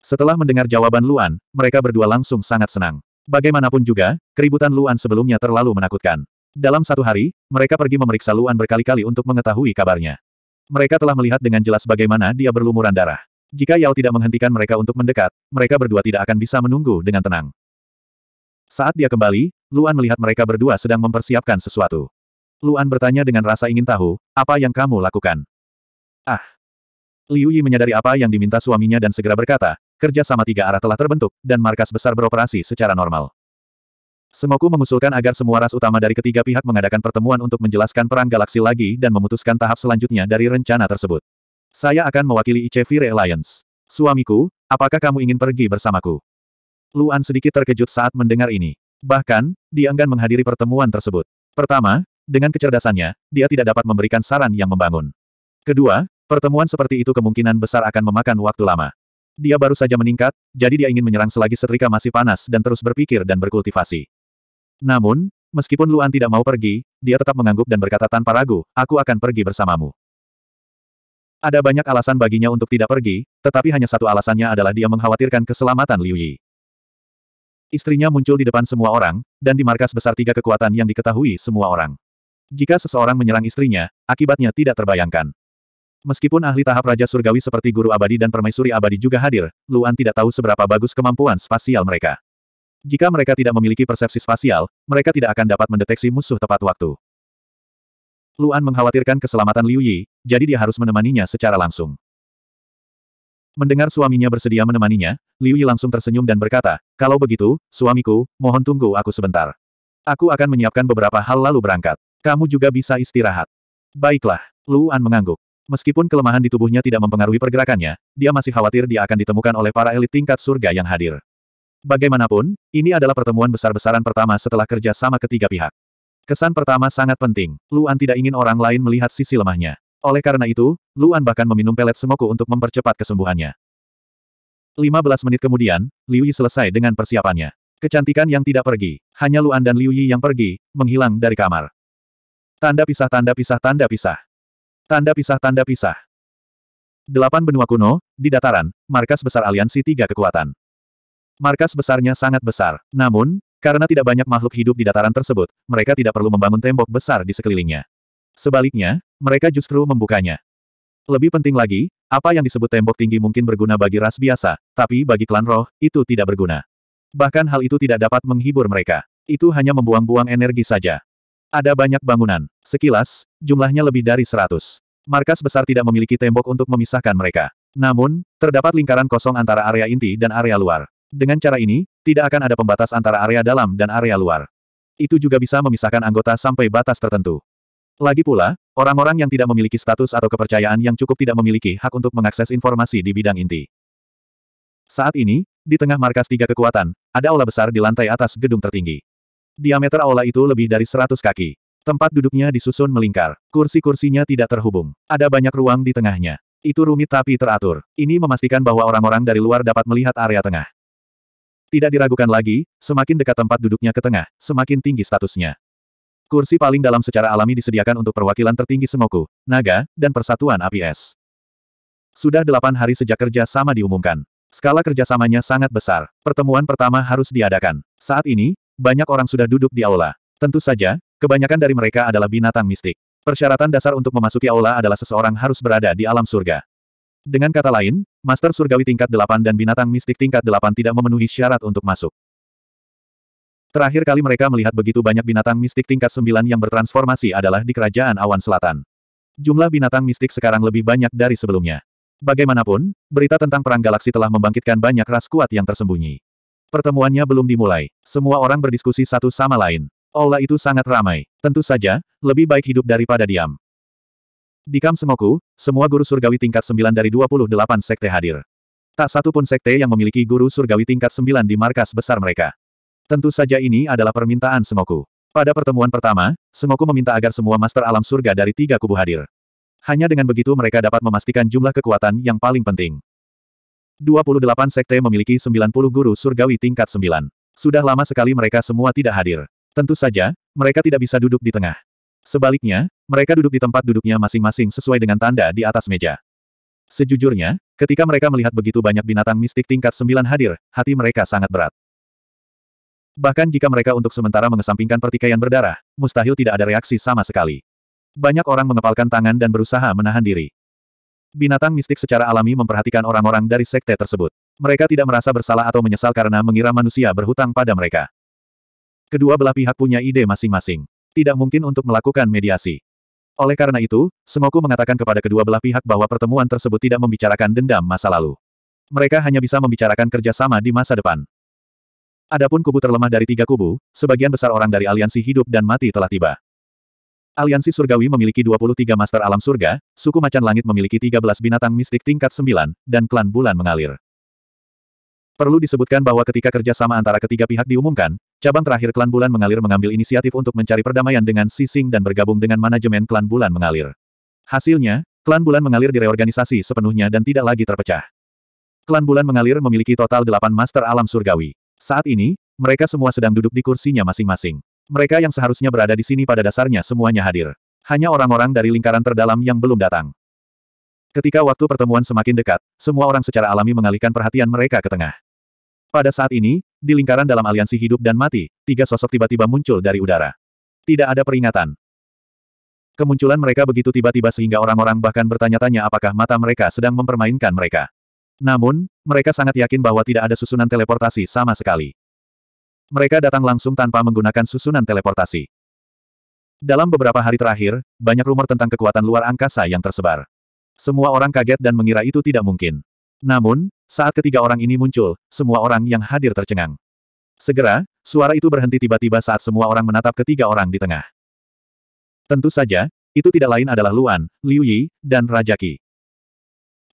Setelah mendengar jawaban Luan, mereka berdua langsung sangat senang. Bagaimanapun juga, keributan Luan sebelumnya terlalu menakutkan. Dalam satu hari, mereka pergi memeriksa Luan berkali-kali untuk mengetahui kabarnya. Mereka telah melihat dengan jelas bagaimana dia berlumuran darah. Jika Yao tidak menghentikan mereka untuk mendekat, mereka berdua tidak akan bisa menunggu dengan tenang. Saat dia kembali, Luan melihat mereka berdua sedang mempersiapkan sesuatu. Luan bertanya dengan rasa ingin tahu, apa yang kamu lakukan? Ah! Liu Yi menyadari apa yang diminta suaminya dan segera berkata, kerja sama tiga arah telah terbentuk, dan markas besar beroperasi secara normal. Semoku mengusulkan agar semua ras utama dari ketiga pihak mengadakan pertemuan untuk menjelaskan perang galaksi lagi dan memutuskan tahap selanjutnya dari rencana tersebut. Saya akan mewakili Ichevire Alliance. Suamiku, apakah kamu ingin pergi bersamaku? Luan sedikit terkejut saat mendengar ini. Bahkan, dia enggan menghadiri pertemuan tersebut. Pertama, dengan kecerdasannya, dia tidak dapat memberikan saran yang membangun. Kedua, pertemuan seperti itu kemungkinan besar akan memakan waktu lama. Dia baru saja meningkat, jadi dia ingin menyerang selagi setrika masih panas dan terus berpikir dan berkultivasi. Namun, meskipun Luan tidak mau pergi, dia tetap mengangguk dan berkata tanpa ragu, aku akan pergi bersamamu. Ada banyak alasan baginya untuk tidak pergi, tetapi hanya satu alasannya adalah dia mengkhawatirkan keselamatan Liu Yi. Istrinya muncul di depan semua orang, dan di markas besar tiga kekuatan yang diketahui semua orang. Jika seseorang menyerang istrinya, akibatnya tidak terbayangkan. Meskipun ahli tahap Raja Surgawi seperti Guru Abadi dan Permaisuri Abadi juga hadir, Luan tidak tahu seberapa bagus kemampuan spasial mereka. Jika mereka tidak memiliki persepsi spasial, mereka tidak akan dapat mendeteksi musuh tepat waktu. Luan mengkhawatirkan keselamatan Liu Yi, jadi dia harus menemaninya secara langsung. Mendengar suaminya bersedia menemaninya, Liu Yi langsung tersenyum dan berkata, kalau begitu, suamiku, mohon tunggu aku sebentar. Aku akan menyiapkan beberapa hal lalu berangkat. Kamu juga bisa istirahat. Baiklah, Luan mengangguk. Meskipun kelemahan di tubuhnya tidak mempengaruhi pergerakannya, dia masih khawatir dia akan ditemukan oleh para elit tingkat surga yang hadir. Bagaimanapun, ini adalah pertemuan besar-besaran pertama setelah kerja sama ketiga pihak. Kesan pertama sangat penting. Luan tidak ingin orang lain melihat sisi lemahnya. Oleh karena itu, Luan bahkan meminum pelet semoku untuk mempercepat kesembuhannya. 15 menit kemudian, Liu Yi selesai dengan persiapannya. Kecantikan yang tidak pergi, hanya Luan dan Liu Yi yang pergi, menghilang dari kamar. Tanda pisah tanda pisah tanda pisah. Tanda pisah tanda pisah. Delapan benua kuno, di dataran, markas besar aliansi tiga kekuatan. Markas besarnya sangat besar, namun, karena tidak banyak makhluk hidup di dataran tersebut, mereka tidak perlu membangun tembok besar di sekelilingnya. Sebaliknya, mereka justru membukanya. Lebih penting lagi, apa yang disebut tembok tinggi mungkin berguna bagi ras biasa, tapi bagi klan roh, itu tidak berguna. Bahkan hal itu tidak dapat menghibur mereka. Itu hanya membuang-buang energi saja. Ada banyak bangunan. Sekilas, jumlahnya lebih dari seratus. Markas besar tidak memiliki tembok untuk memisahkan mereka. Namun, terdapat lingkaran kosong antara area inti dan area luar. Dengan cara ini, tidak akan ada pembatas antara area dalam dan area luar. Itu juga bisa memisahkan anggota sampai batas tertentu. Lagi pula, orang-orang yang tidak memiliki status atau kepercayaan yang cukup tidak memiliki hak untuk mengakses informasi di bidang inti. Saat ini, di tengah markas tiga kekuatan, ada aula besar di lantai atas gedung tertinggi. Diameter aula itu lebih dari 100 kaki. Tempat duduknya disusun melingkar. Kursi-kursinya tidak terhubung. Ada banyak ruang di tengahnya. Itu rumit tapi teratur. Ini memastikan bahwa orang-orang dari luar dapat melihat area tengah. Tidak diragukan lagi, semakin dekat tempat duduknya ke tengah, semakin tinggi statusnya. Kursi paling dalam secara alami disediakan untuk perwakilan tertinggi semoku, Naga, dan Persatuan APS. Sudah delapan hari sejak kerja sama diumumkan. Skala kerjasamanya sangat besar. Pertemuan pertama harus diadakan. Saat ini, banyak orang sudah duduk di aula. Tentu saja, kebanyakan dari mereka adalah binatang mistik. Persyaratan dasar untuk memasuki aula adalah seseorang harus berada di alam surga. Dengan kata lain, Master Surgawi tingkat 8 dan binatang mistik tingkat 8 tidak memenuhi syarat untuk masuk. Terakhir kali mereka melihat begitu banyak binatang mistik tingkat 9 yang bertransformasi adalah di Kerajaan Awan Selatan. Jumlah binatang mistik sekarang lebih banyak dari sebelumnya. Bagaimanapun, berita tentang perang galaksi telah membangkitkan banyak ras kuat yang tersembunyi. Pertemuannya belum dimulai. Semua orang berdiskusi satu sama lain. Aula itu sangat ramai. Tentu saja, lebih baik hidup daripada diam. Di Kam Semoku, semua guru surgawi tingkat 9 dari 28 sekte hadir. Tak satu pun sekte yang memiliki guru surgawi tingkat 9 di markas besar mereka. Tentu saja ini adalah permintaan Semoku. Pada pertemuan pertama, Semoku meminta agar semua master alam surga dari tiga kubu hadir. Hanya dengan begitu mereka dapat memastikan jumlah kekuatan yang paling penting. 28 sekte memiliki 90 guru surgawi tingkat 9. Sudah lama sekali mereka semua tidak hadir. Tentu saja, mereka tidak bisa duduk di tengah. Sebaliknya, mereka duduk di tempat duduknya masing-masing sesuai dengan tanda di atas meja. Sejujurnya, ketika mereka melihat begitu banyak binatang mistik tingkat sembilan hadir, hati mereka sangat berat. Bahkan jika mereka untuk sementara mengesampingkan pertikaian berdarah, mustahil tidak ada reaksi sama sekali. Banyak orang mengepalkan tangan dan berusaha menahan diri. Binatang mistik secara alami memperhatikan orang-orang dari sekte tersebut. Mereka tidak merasa bersalah atau menyesal karena mengira manusia berhutang pada mereka. Kedua belah pihak punya ide masing-masing tidak mungkin untuk melakukan mediasi. Oleh karena itu, Semoku mengatakan kepada kedua belah pihak bahwa pertemuan tersebut tidak membicarakan dendam masa lalu. Mereka hanya bisa membicarakan kerjasama di masa depan. Adapun kubu terlemah dari tiga kubu, sebagian besar orang dari aliansi hidup dan mati telah tiba. Aliansi Surgawi memiliki 23 Master Alam Surga, suku Macan Langit memiliki 13 binatang mistik tingkat 9, dan klan Bulan mengalir. Perlu disebutkan bahwa ketika kerjasama antara ketiga pihak diumumkan, cabang terakhir klan bulan mengalir mengambil inisiatif untuk mencari perdamaian dengan Sising dan bergabung dengan manajemen klan bulan mengalir. Hasilnya, klan bulan mengalir direorganisasi sepenuhnya dan tidak lagi terpecah. Klan bulan mengalir memiliki total delapan master alam surgawi. Saat ini, mereka semua sedang duduk di kursinya masing-masing. Mereka yang seharusnya berada di sini pada dasarnya semuanya hadir. Hanya orang-orang dari lingkaran terdalam yang belum datang. Ketika waktu pertemuan semakin dekat, semua orang secara alami mengalihkan perhatian mereka ke tengah. Pada saat ini, di lingkaran dalam aliansi hidup dan mati, tiga sosok tiba-tiba muncul dari udara. Tidak ada peringatan. Kemunculan mereka begitu tiba-tiba sehingga orang-orang bahkan bertanya-tanya apakah mata mereka sedang mempermainkan mereka. Namun, mereka sangat yakin bahwa tidak ada susunan teleportasi sama sekali. Mereka datang langsung tanpa menggunakan susunan teleportasi. Dalam beberapa hari terakhir, banyak rumor tentang kekuatan luar angkasa yang tersebar. Semua orang kaget dan mengira itu tidak mungkin. Namun, saat ketiga orang ini muncul, semua orang yang hadir tercengang. Segera, suara itu berhenti tiba-tiba saat semua orang menatap ketiga orang di tengah. Tentu saja, itu tidak lain adalah Luan, Liu Yi, dan Raja Qi.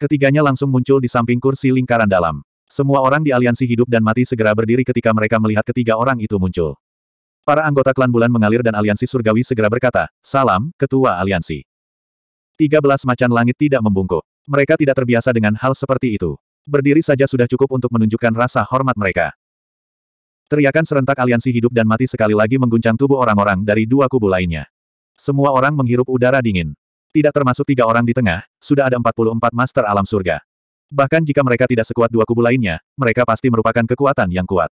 Ketiganya langsung muncul di samping kursi lingkaran dalam. Semua orang di aliansi hidup dan mati segera berdiri ketika mereka melihat ketiga orang itu muncul. Para anggota klan bulan mengalir dan aliansi surgawi segera berkata, Salam, Ketua Aliansi. Tiga belas macan langit tidak membungkuk. Mereka tidak terbiasa dengan hal seperti itu. Berdiri saja sudah cukup untuk menunjukkan rasa hormat mereka. Teriakan serentak aliansi hidup dan mati sekali lagi mengguncang tubuh orang-orang dari dua kubu lainnya. Semua orang menghirup udara dingin. Tidak termasuk tiga orang di tengah, sudah ada 44 master alam surga. Bahkan jika mereka tidak sekuat dua kubu lainnya, mereka pasti merupakan kekuatan yang kuat.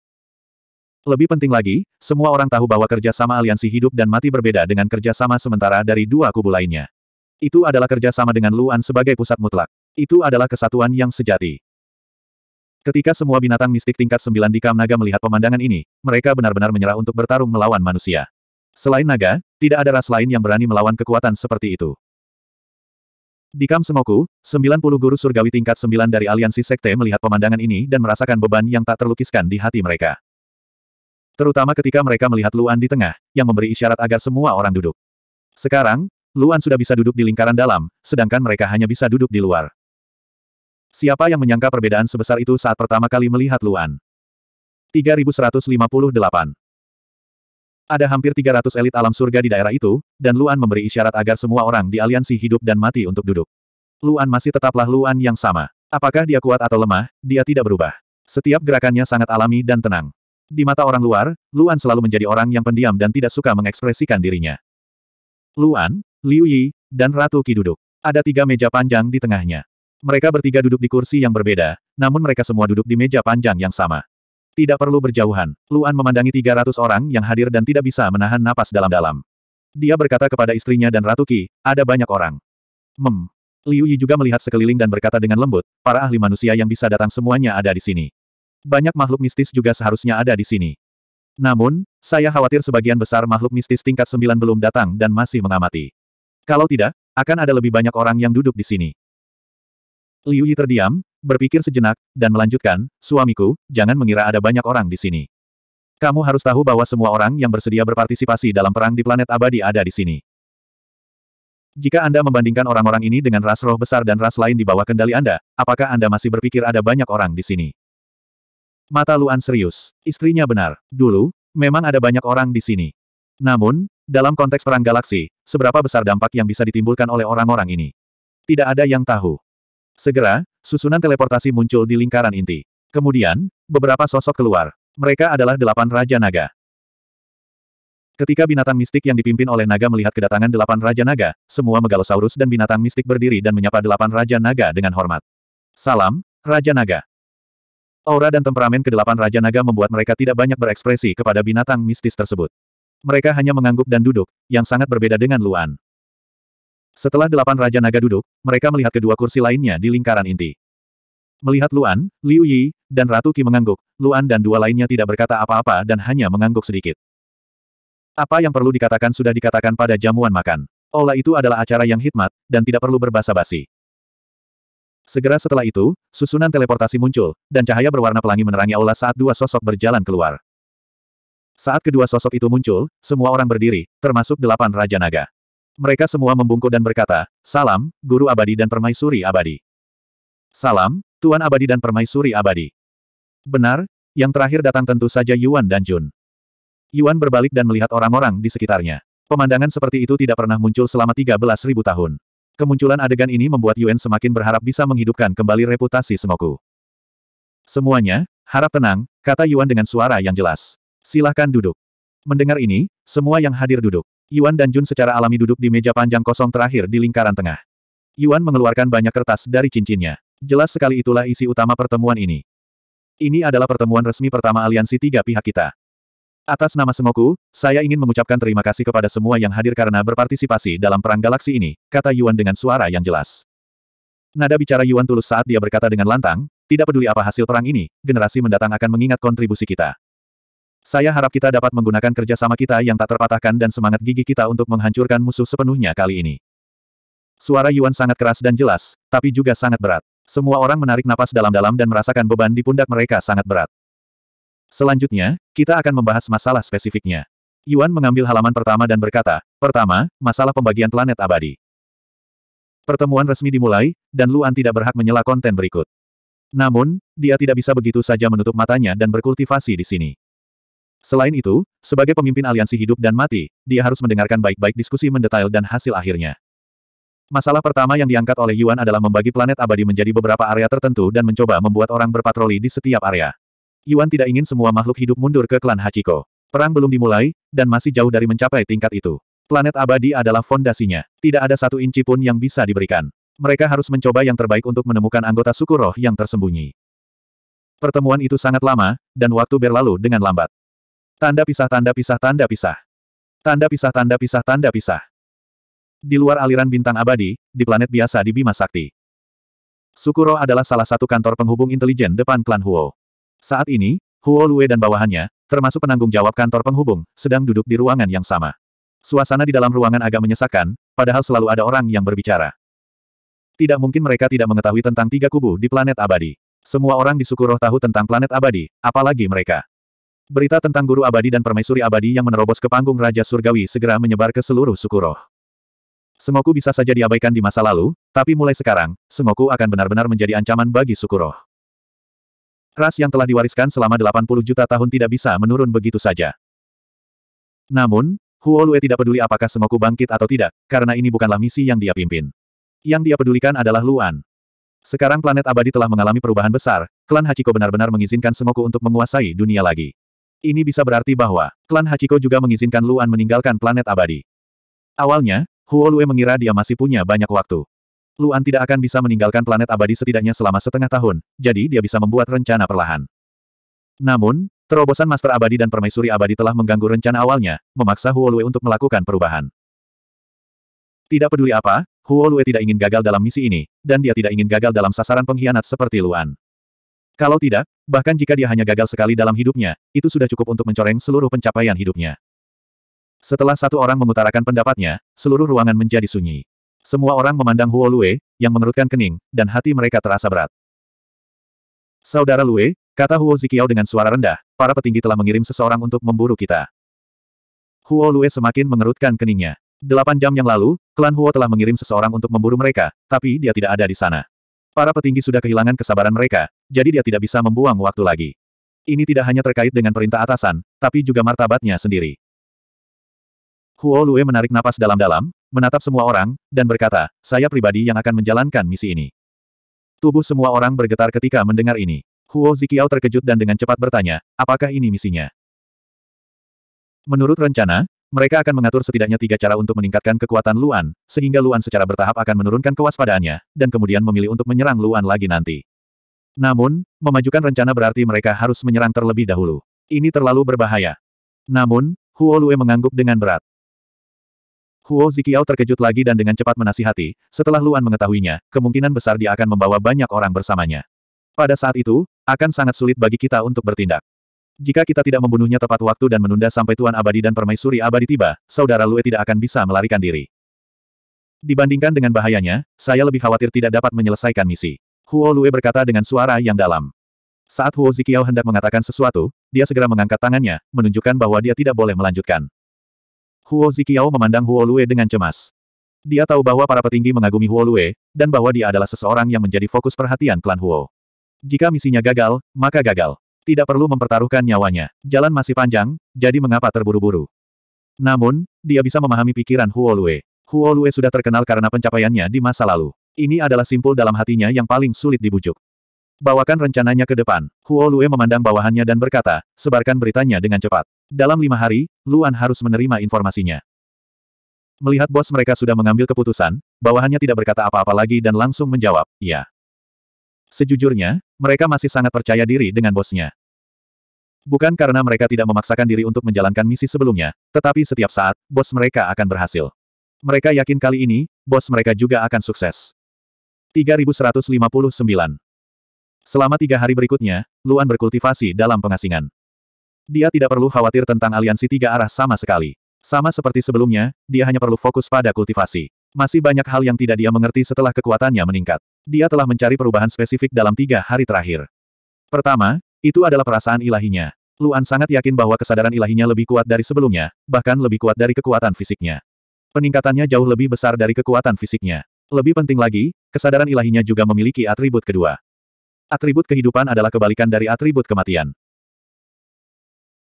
Lebih penting lagi, semua orang tahu bahwa kerjasama aliansi hidup dan mati berbeda dengan kerjasama sementara dari dua kubu lainnya. Itu adalah kerjasama dengan Luan sebagai pusat mutlak. Itu adalah kesatuan yang sejati. Ketika semua binatang mistik tingkat 9 di Kam Naga melihat pemandangan ini, mereka benar-benar menyerah untuk bertarung melawan manusia. Selain naga, tidak ada ras lain yang berani melawan kekuatan seperti itu. Di Kam Semoku, 90 guru surgawi tingkat 9 dari aliansi sekte melihat pemandangan ini dan merasakan beban yang tak terlukiskan di hati mereka. Terutama ketika mereka melihat Luan di tengah, yang memberi isyarat agar semua orang duduk. Sekarang, Luan sudah bisa duduk di lingkaran dalam, sedangkan mereka hanya bisa duduk di luar. Siapa yang menyangka perbedaan sebesar itu saat pertama kali melihat Luan? 3158 Ada hampir 300 elit alam surga di daerah itu, dan Luan memberi isyarat agar semua orang di aliansi hidup dan mati untuk duduk. Luan masih tetaplah Luan yang sama. Apakah dia kuat atau lemah, dia tidak berubah. Setiap gerakannya sangat alami dan tenang. Di mata orang luar, Luan selalu menjadi orang yang pendiam dan tidak suka mengekspresikan dirinya. Luan, Liu Yi, dan Ratu Ki duduk. Ada tiga meja panjang di tengahnya. Mereka bertiga duduk di kursi yang berbeda, namun mereka semua duduk di meja panjang yang sama. Tidak perlu berjauhan, Luan memandangi 300 orang yang hadir dan tidak bisa menahan napas dalam-dalam. Dia berkata kepada istrinya dan Ratu Qi, ada banyak orang. Mem. Liu Yi juga melihat sekeliling dan berkata dengan lembut, para ahli manusia yang bisa datang semuanya ada di sini. Banyak makhluk mistis juga seharusnya ada di sini. Namun, saya khawatir sebagian besar makhluk mistis tingkat 9 belum datang dan masih mengamati. Kalau tidak, akan ada lebih banyak orang yang duduk di sini. Liu Yi terdiam, berpikir sejenak, dan melanjutkan, suamiku, jangan mengira ada banyak orang di sini. Kamu harus tahu bahwa semua orang yang bersedia berpartisipasi dalam perang di planet abadi ada di sini. Jika Anda membandingkan orang-orang ini dengan ras roh besar dan ras lain di bawah kendali Anda, apakah Anda masih berpikir ada banyak orang di sini? Mata Luan serius. Istrinya benar. Dulu, memang ada banyak orang di sini. Namun, dalam konteks perang galaksi, seberapa besar dampak yang bisa ditimbulkan oleh orang-orang ini? Tidak ada yang tahu. Segera, susunan teleportasi muncul di lingkaran inti. Kemudian, beberapa sosok keluar. Mereka adalah delapan Raja Naga. Ketika binatang mistik yang dipimpin oleh naga melihat kedatangan delapan Raja Naga, semua megalosaurus dan binatang mistik berdiri dan menyapa delapan Raja Naga dengan hormat. Salam, Raja Naga. Aura dan temperamen kedelapan Raja Naga membuat mereka tidak banyak berekspresi kepada binatang mistis tersebut. Mereka hanya mengangguk dan duduk, yang sangat berbeda dengan Luan. Setelah delapan Raja Naga duduk, mereka melihat kedua kursi lainnya di lingkaran inti. Melihat Luan, Liu Yi, dan Ratu Qi mengangguk, Luan dan dua lainnya tidak berkata apa-apa dan hanya mengangguk sedikit. Apa yang perlu dikatakan sudah dikatakan pada jamuan makan. Ola itu adalah acara yang hikmat, dan tidak perlu berbasa basi. Segera setelah itu, susunan teleportasi muncul, dan cahaya berwarna pelangi menerangi aula saat dua sosok berjalan keluar. Saat kedua sosok itu muncul, semua orang berdiri, termasuk delapan Raja Naga. Mereka semua membungkuk dan berkata, Salam, Guru Abadi dan Permaisuri Abadi. Salam, Tuan Abadi dan Permaisuri Abadi. Benar, yang terakhir datang tentu saja Yuan dan Jun. Yuan berbalik dan melihat orang-orang di sekitarnya. Pemandangan seperti itu tidak pernah muncul selama 13.000 tahun. Kemunculan adegan ini membuat Yuan semakin berharap bisa menghidupkan kembali reputasi Semoku. Semuanya, harap tenang, kata Yuan dengan suara yang jelas. Silahkan duduk. Mendengar ini, semua yang hadir duduk. Yuan dan Jun secara alami duduk di meja panjang kosong terakhir di lingkaran tengah. Yuan mengeluarkan banyak kertas dari cincinnya. Jelas sekali itulah isi utama pertemuan ini. Ini adalah pertemuan resmi pertama aliansi tiga pihak kita. Atas nama Sengoku, saya ingin mengucapkan terima kasih kepada semua yang hadir karena berpartisipasi dalam perang galaksi ini, kata Yuan dengan suara yang jelas. Nada bicara Yuan tulus saat dia berkata dengan lantang, tidak peduli apa hasil perang ini, generasi mendatang akan mengingat kontribusi kita. Saya harap kita dapat menggunakan kerjasama kita yang tak terpatahkan dan semangat gigi kita untuk menghancurkan musuh sepenuhnya kali ini. Suara Yuan sangat keras dan jelas, tapi juga sangat berat. Semua orang menarik napas dalam-dalam dan merasakan beban di pundak mereka sangat berat. Selanjutnya, kita akan membahas masalah spesifiknya. Yuan mengambil halaman pertama dan berkata, pertama, masalah pembagian planet abadi. Pertemuan resmi dimulai, dan Luan tidak berhak menyela konten berikut. Namun, dia tidak bisa begitu saja menutup matanya dan berkultivasi di sini. Selain itu, sebagai pemimpin aliansi hidup dan mati, dia harus mendengarkan baik-baik diskusi mendetail dan hasil akhirnya. Masalah pertama yang diangkat oleh Yuan adalah membagi planet abadi menjadi beberapa area tertentu dan mencoba membuat orang berpatroli di setiap area. Yuan tidak ingin semua makhluk hidup mundur ke klan Hachiko. Perang belum dimulai, dan masih jauh dari mencapai tingkat itu. Planet abadi adalah fondasinya. Tidak ada satu inci pun yang bisa diberikan. Mereka harus mencoba yang terbaik untuk menemukan anggota suku roh yang tersembunyi. Pertemuan itu sangat lama, dan waktu berlalu dengan lambat. Tanda pisah tanda pisah tanda pisah. Tanda pisah tanda pisah tanda pisah. Di luar aliran bintang abadi, di planet biasa di Bima Sakti. Sukuro adalah salah satu kantor penghubung intelijen depan klan Huo. Saat ini, Huo Lue dan bawahannya, termasuk penanggung jawab kantor penghubung, sedang duduk di ruangan yang sama. Suasana di dalam ruangan agak menyesakkan, padahal selalu ada orang yang berbicara. Tidak mungkin mereka tidak mengetahui tentang tiga kubu di planet abadi. Semua orang di Sukuro tahu tentang planet abadi, apalagi mereka. Berita tentang guru abadi dan permaisuri abadi yang menerobos ke panggung Raja Surgawi segera menyebar ke seluruh suku roh. Semoku bisa saja diabaikan di masa lalu, tapi mulai sekarang, Semoku akan benar-benar menjadi ancaman bagi suku roh. Ras yang telah diwariskan selama 80 juta tahun tidak bisa menurun begitu saja. Namun, Huolue tidak peduli apakah Semoku bangkit atau tidak, karena ini bukanlah misi yang dia pimpin. Yang dia pedulikan adalah Luan. Sekarang planet abadi telah mengalami perubahan besar, klan Hachiko benar-benar mengizinkan Semoku untuk menguasai dunia lagi. Ini bisa berarti bahwa klan Hachiko juga mengizinkan Luan meninggalkan planet abadi. Awalnya, Huo Lue mengira dia masih punya banyak waktu. Luan tidak akan bisa meninggalkan planet abadi setidaknya selama setengah tahun, jadi dia bisa membuat rencana perlahan. Namun, terobosan Master Abadi dan Permaisuri Abadi telah mengganggu rencana awalnya, memaksa Huo Lue untuk melakukan perubahan. Tidak peduli apa, Huo Lue tidak ingin gagal dalam misi ini, dan dia tidak ingin gagal dalam sasaran pengkhianat seperti Luan. Kalau tidak, bahkan jika dia hanya gagal sekali dalam hidupnya, itu sudah cukup untuk mencoreng seluruh pencapaian hidupnya. Setelah satu orang mengutarakan pendapatnya, seluruh ruangan menjadi sunyi. Semua orang memandang Huo Lue, yang mengerutkan kening, dan hati mereka terasa berat. Saudara Lue, kata Huo Zikiao dengan suara rendah, para petinggi telah mengirim seseorang untuk memburu kita. Huo Lue semakin mengerutkan keningnya. Delapan jam yang lalu, klan Huo telah mengirim seseorang untuk memburu mereka, tapi dia tidak ada di sana. Para petinggi sudah kehilangan kesabaran mereka, jadi dia tidak bisa membuang waktu lagi. Ini tidak hanya terkait dengan perintah atasan, tapi juga martabatnya sendiri. Huo Lue menarik napas dalam-dalam, menatap semua orang, dan berkata, saya pribadi yang akan menjalankan misi ini. Tubuh semua orang bergetar ketika mendengar ini. Huo Zikiao terkejut dan dengan cepat bertanya, apakah ini misinya? Menurut rencana, mereka akan mengatur setidaknya tiga cara untuk meningkatkan kekuatan Luan, sehingga Luan secara bertahap akan menurunkan kewaspadaannya, dan kemudian memilih untuk menyerang Luan lagi nanti. Namun, memajukan rencana berarti mereka harus menyerang terlebih dahulu. Ini terlalu berbahaya. Namun, Huo Lue mengangguk dengan berat. Huo Zikiao terkejut lagi dan dengan cepat menasihati, setelah Luan mengetahuinya, kemungkinan besar dia akan membawa banyak orang bersamanya. Pada saat itu, akan sangat sulit bagi kita untuk bertindak. Jika kita tidak membunuhnya tepat waktu dan menunda sampai Tuan Abadi dan Permaisuri Abadi tiba, Saudara Lue tidak akan bisa melarikan diri. Dibandingkan dengan bahayanya, saya lebih khawatir tidak dapat menyelesaikan misi. Huo Lue berkata dengan suara yang dalam. Saat Huo Zikiao hendak mengatakan sesuatu, dia segera mengangkat tangannya, menunjukkan bahwa dia tidak boleh melanjutkan. Huo Zikiao memandang Huo Lue dengan cemas. Dia tahu bahwa para petinggi mengagumi Huo Lue, dan bahwa dia adalah seseorang yang menjadi fokus perhatian klan Huo. Jika misinya gagal, maka gagal. Tidak perlu mempertaruhkan nyawanya. Jalan masih panjang, jadi mengapa terburu-buru? Namun, dia bisa memahami pikiran Huo Lue. Huo Lue sudah terkenal karena pencapaiannya di masa lalu. Ini adalah simpul dalam hatinya yang paling sulit dibujuk. Bawakan rencananya ke depan. Huo Lue memandang bawahannya dan berkata, sebarkan beritanya dengan cepat. Dalam lima hari, Luan harus menerima informasinya. Melihat bos mereka sudah mengambil keputusan, bawahannya tidak berkata apa-apa lagi dan langsung menjawab, ya. Sejujurnya, mereka masih sangat percaya diri dengan bosnya. Bukan karena mereka tidak memaksakan diri untuk menjalankan misi sebelumnya, tetapi setiap saat, bos mereka akan berhasil. Mereka yakin kali ini, bos mereka juga akan sukses. 3159. Selama tiga hari berikutnya, Luan berkultivasi dalam pengasingan. Dia tidak perlu khawatir tentang aliansi tiga arah sama sekali. Sama seperti sebelumnya, dia hanya perlu fokus pada kultivasi. Masih banyak hal yang tidak dia mengerti setelah kekuatannya meningkat. Dia telah mencari perubahan spesifik dalam tiga hari terakhir. Pertama, itu adalah perasaan ilahinya. Luan sangat yakin bahwa kesadaran ilahinya lebih kuat dari sebelumnya, bahkan lebih kuat dari kekuatan fisiknya. Peningkatannya jauh lebih besar dari kekuatan fisiknya. Lebih penting lagi, kesadaran ilahinya juga memiliki atribut kedua. Atribut kehidupan adalah kebalikan dari atribut kematian.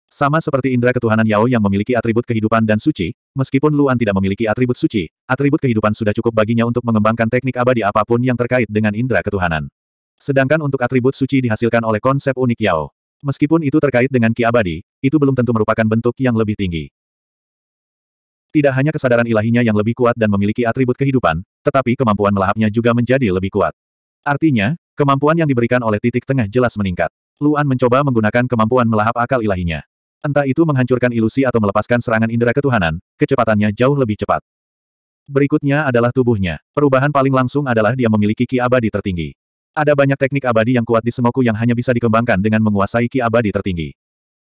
Sama seperti indera ketuhanan Yao yang memiliki atribut kehidupan dan suci, meskipun Luan tidak memiliki atribut suci, atribut kehidupan sudah cukup baginya untuk mengembangkan teknik abadi apapun yang terkait dengan indera ketuhanan. Sedangkan untuk atribut suci dihasilkan oleh konsep unik Yao. Meskipun itu terkait dengan ki abadi, itu belum tentu merupakan bentuk yang lebih tinggi. Tidak hanya kesadaran ilahinya yang lebih kuat dan memiliki atribut kehidupan, tetapi kemampuan melahapnya juga menjadi lebih kuat. Artinya, kemampuan yang diberikan oleh titik tengah jelas meningkat. Luan mencoba menggunakan kemampuan melahap akal ilahinya. Entah itu menghancurkan ilusi atau melepaskan serangan indera ketuhanan, kecepatannya jauh lebih cepat. Berikutnya adalah tubuhnya. Perubahan paling langsung adalah dia memiliki ki abadi tertinggi. Ada banyak teknik abadi yang kuat di semoku yang hanya bisa dikembangkan dengan menguasai ki abadi tertinggi.